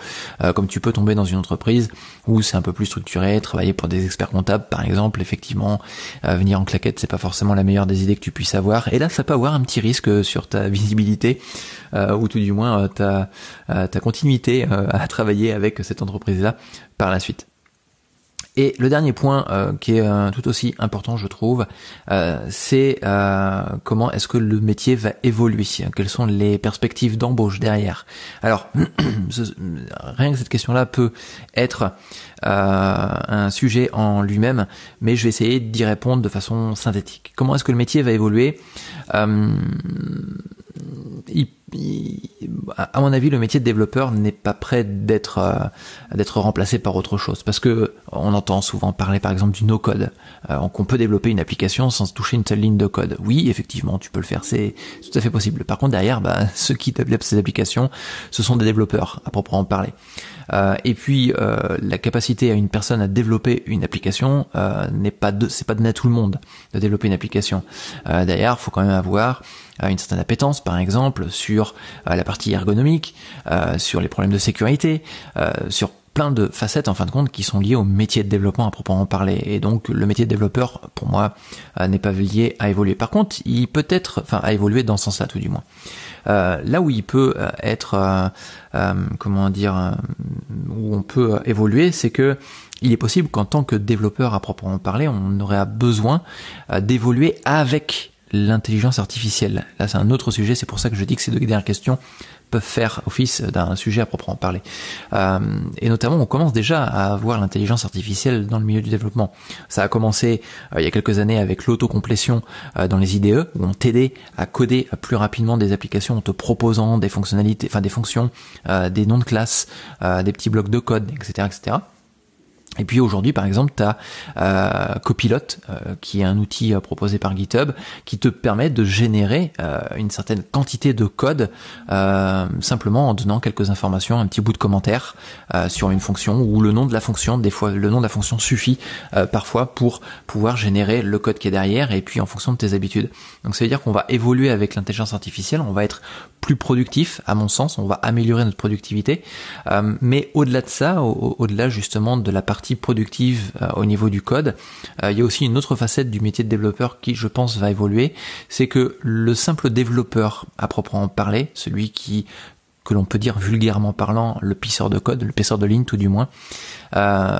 comme tu peux tomber dans une entreprise où c'est un peu plus structuré, travailler pour des experts comptables par exemple, effectivement, venir en claquette, c'est pas forcément la meilleure des idées que tu puisses avoir. Et là, ça peut avoir un petit risque sur ta visibilité, ou tout du moins ta, ta continuité à travailler avec cette entreprise-là par la suite. Et le dernier point euh, qui est euh, tout aussi important, je trouve, euh, c'est comment est-ce que le métier va évoluer Quelles sont les perspectives d'embauche derrière Alors, rien que cette question-là peut être euh, un sujet en lui-même, mais je vais essayer d'y répondre de façon synthétique. Comment est-ce que le métier va évoluer euh, à mon avis, le métier de développeur n'est pas prêt d'être euh, d'être remplacé par autre chose, parce que on entend souvent parler, par exemple, du no-code, qu'on peut développer une application sans toucher une seule ligne de code. Oui, effectivement, tu peux le faire, c'est tout à fait possible. Par contre, derrière, bah, ceux qui développent ces applications, ce sont des développeurs à proprement parler. Euh, et puis euh, la capacité à une personne à développer une application euh, n'est pas c'est pas donné à tout le monde de développer une application. D'ailleurs, il faut quand même avoir une certaine appétence, par exemple, sur la partie ergonomique, sur les problèmes de sécurité, sur plein de facettes en fin de compte qui sont liées au métier de développement à proprement parler. Et donc le métier de développeur, pour moi, euh, n'est pas lié à évoluer. Par contre, il peut être, enfin, à évoluer dans ce sens-là tout du moins. Euh, là où il peut euh, être, comment dire, où on peut évoluer, c'est que il est possible qu'en tant que développeur à proprement parler, on aurait besoin d'évoluer avec l'intelligence artificielle. Là, c'est un autre sujet, c'est pour ça que je dis que ces deux dernières questions peuvent faire office d'un sujet à proprement parler. Euh, et notamment, on commence déjà à avoir l'intelligence artificielle dans le milieu du développement. Ça a commencé euh, il y a quelques années avec l'autocomplétion euh, dans les IDE, où on t'aidait à coder plus rapidement des applications en te proposant des fonctionnalités, enfin des fonctions, des noms de classe, des petits blocs de code, etc., etc. Et puis aujourd'hui, par exemple, tu as euh, Copilot, euh, qui est un outil euh, proposé par GitHub, qui te permet de générer euh, une certaine quantité de code simplement en donnant quelques informations, un petit bout de commentaire sur une fonction ou le nom de la fonction. Des fois, le nom de la fonction suffit parfois pour pouvoir générer le code qui est derrière et puis en fonction de tes habitudes. Donc ça veut dire qu'on va évoluer avec l'intelligence artificielle, on va être plus productif, à mon sens, on va améliorer notre productivité. mais au-delà de ça, au-delà justement de la partie productive euh, au niveau du code. Euh, il y a aussi une autre facette du métier de développeur qui, je pense, va évoluer, c'est que le simple développeur à proprement parler, celui qui que l'on peut dire vulgairement parlant le pisseur de code, le pisseur de ligne tout du moins, euh,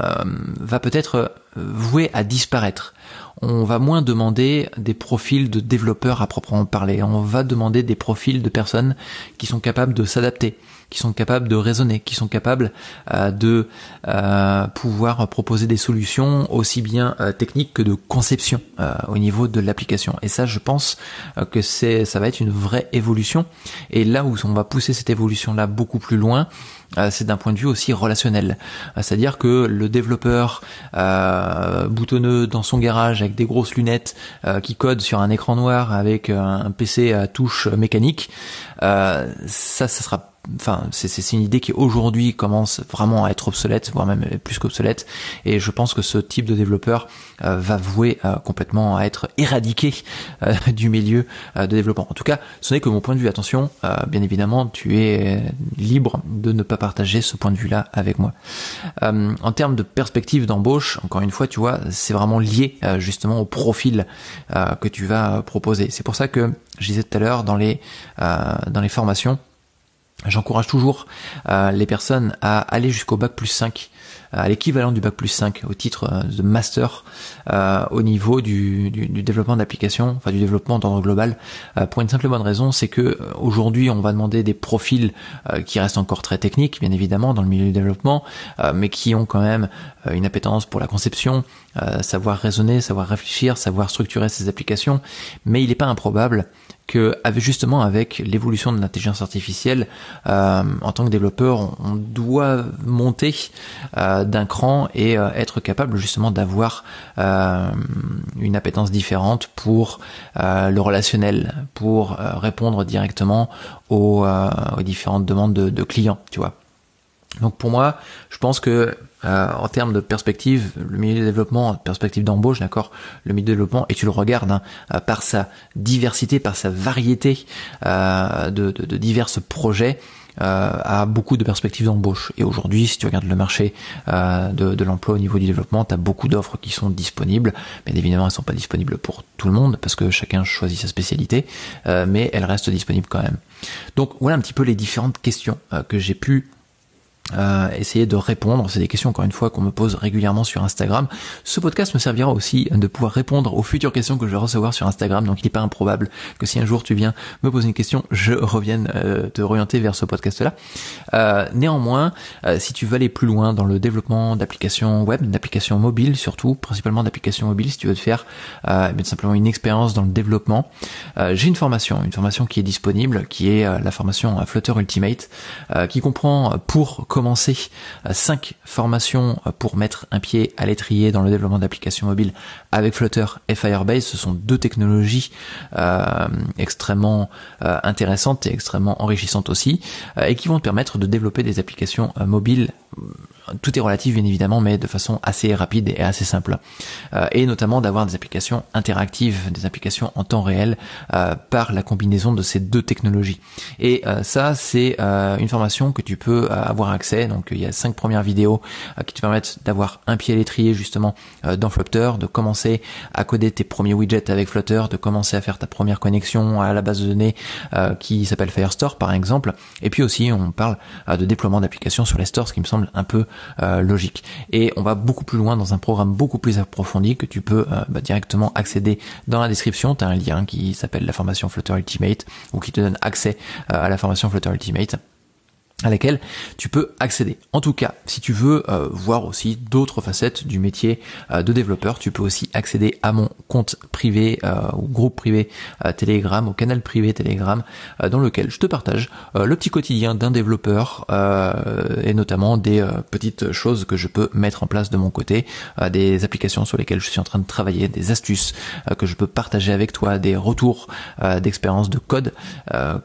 va peut-être voué à disparaître on va moins demander des profils de développeurs à proprement parler. On va demander des profils de personnes qui sont capables de s'adapter, qui sont capables de raisonner, qui sont capables euh, de euh, pouvoir proposer des solutions aussi bien euh, techniques que de conception au niveau de l'application. Et ça, je pense que c'est, ça va être une vraie évolution. Et là où on va pousser cette évolution-là beaucoup plus loin, euh, c'est d'un point de vue aussi relationnel. Euh, c'est-à-dire que le développeur euh, boutonneux dans son garage avec des grosses lunettes qui code sur un écran noir avec un PC à touche mécanique, ça, ça sera c'est une idée qui aujourd'hui commence vraiment à être obsolète, voire même plus qu'obsolète. Et je pense que ce type de développeur euh, va vouer euh, complètement à être éradiqué euh, du milieu de développement. En tout cas, ce n'est que mon point de vue. Attention, bien évidemment, tu es libre de ne pas partager ce point de vue-là avec moi. en termes de perspective d'embauche, encore une fois, tu vois, c'est vraiment lié justement au profil que tu vas proposer. C'est pour ça que je disais tout à l'heure dans les dans les formations J'encourage toujours euh, les personnes à aller jusqu'au bac plus 5, euh, à l'équivalent du bac plus 5 au titre euh, de master au niveau du, développement d'applications, enfin du développement d'ordre global, pour une simple bonne raison, c'est que aujourd'hui on va demander des profils qui restent encore très techniques, bien évidemment, dans le milieu du développement, mais qui ont quand même une appétence pour la conception, savoir raisonner, savoir réfléchir, savoir structurer ses applications, mais il n'est pas improbable que justement avec l'évolution de l'intelligence artificielle, euh, en tant que développeur, on, doit monter euh, d'un cran et euh, être capable justement d'avoir une appétence différente pour le relationnel, pour répondre directement aux, différentes demandes de, de clients, tu vois. Donc pour moi, je pense que euh, en termes de perspective, le milieu de développement, perspective d'embauche, d'accord, le milieu de développement, et tu le regardes hein, euh, par sa diversité, par sa variété euh, de, de, divers projets, a beaucoup de perspectives d'embauche. Et aujourd'hui, si tu regardes le marché de, l'emploi au niveau du développement, tu as beaucoup d'offres qui sont disponibles. mais évidemment, elles sont pas disponibles pour tout le monde parce que chacun choisit sa spécialité, mais elles restent disponibles quand même. Donc voilà un petit peu les différentes questions que j'ai pu euh, essayer de répondre. C'est des questions encore une fois qu'on me pose régulièrement sur Instagram. Ce podcast me servira aussi de pouvoir répondre aux futures questions que je vais recevoir sur Instagram. Donc il n'est pas improbable que si un jour tu viens me poser une question, je revienne euh, te orienter vers ce podcast-là. Euh, néanmoins, si tu veux aller plus loin dans le développement d'applications web, d'applications mobiles surtout, principalement d'applications mobiles, si tu veux te faire eh simplement une expérience dans le développement, j'ai une formation, une formation qui est disponible, qui est la formation Flutter Ultimate, qui comprend pour commencer euh, cinq formations euh, pour mettre un pied à l'étrier dans le développement d'applications mobiles avec Flutter et Firebase. Ce sont deux technologies euh, extrêmement intéressantes et extrêmement enrichissantes aussi, et qui vont te permettre de développer des applications mobiles tout est relatif bien évidemment, mais de façon assez rapide et assez simple. Euh, et notamment d'avoir des applications interactives, des applications en temps réel euh, par la combinaison de ces deux technologies. Et euh, ça, c'est une formation que tu peux avoir accès. Donc il y a cinq premières vidéos qui te permettent d'avoir un pied à l'étrier justement dans Flutter, de commencer à coder tes premiers widgets avec Flutter, de commencer à faire ta première connexion à la base de données qui s'appelle Firestore par exemple. Et puis aussi, on parle de déploiement d'applications sur les stores, ce qui me semble un peu euh, logique. Et on va beaucoup plus loin dans un programme beaucoup plus approfondi que tu peux euh, bah, directement accéder dans la description. Tu as un lien qui s'appelle la formation Flutter Ultimate ou qui te donne accès euh, à la formation Flutter Ultimate à laquelle tu peux accéder. En tout cas, si tu veux euh, voir aussi d'autres facettes du métier euh, de développeur, tu peux aussi accéder à mon compte privé euh, ou groupe privé Telegram, au canal privé Telegram, dans lequel je te partage le petit quotidien d'un développeur et notamment des petites choses que je peux mettre en place de mon côté, des applications sur lesquelles je suis en train de travailler, des astuces que je peux partager avec toi, des retours d'expérience de code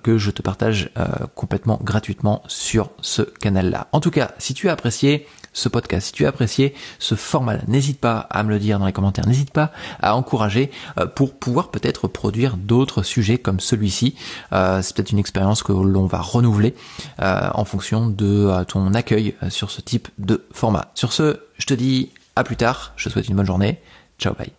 que je te partage complètement gratuitement sur sur ce canal-là. En tout cas, si tu as apprécié ce podcast, si tu as apprécié ce format, n'hésite pas à me le dire dans les commentaires, n'hésite pas à encourager euh, pour pouvoir peut-être produire d'autres sujets comme celui-ci. Euh, c'est peut-être une expérience que l'on va renouveler euh, en fonction de ton accueil sur ce type de format. Sur ce, je te dis à plus tard, je te souhaite une bonne journée, ciao bye.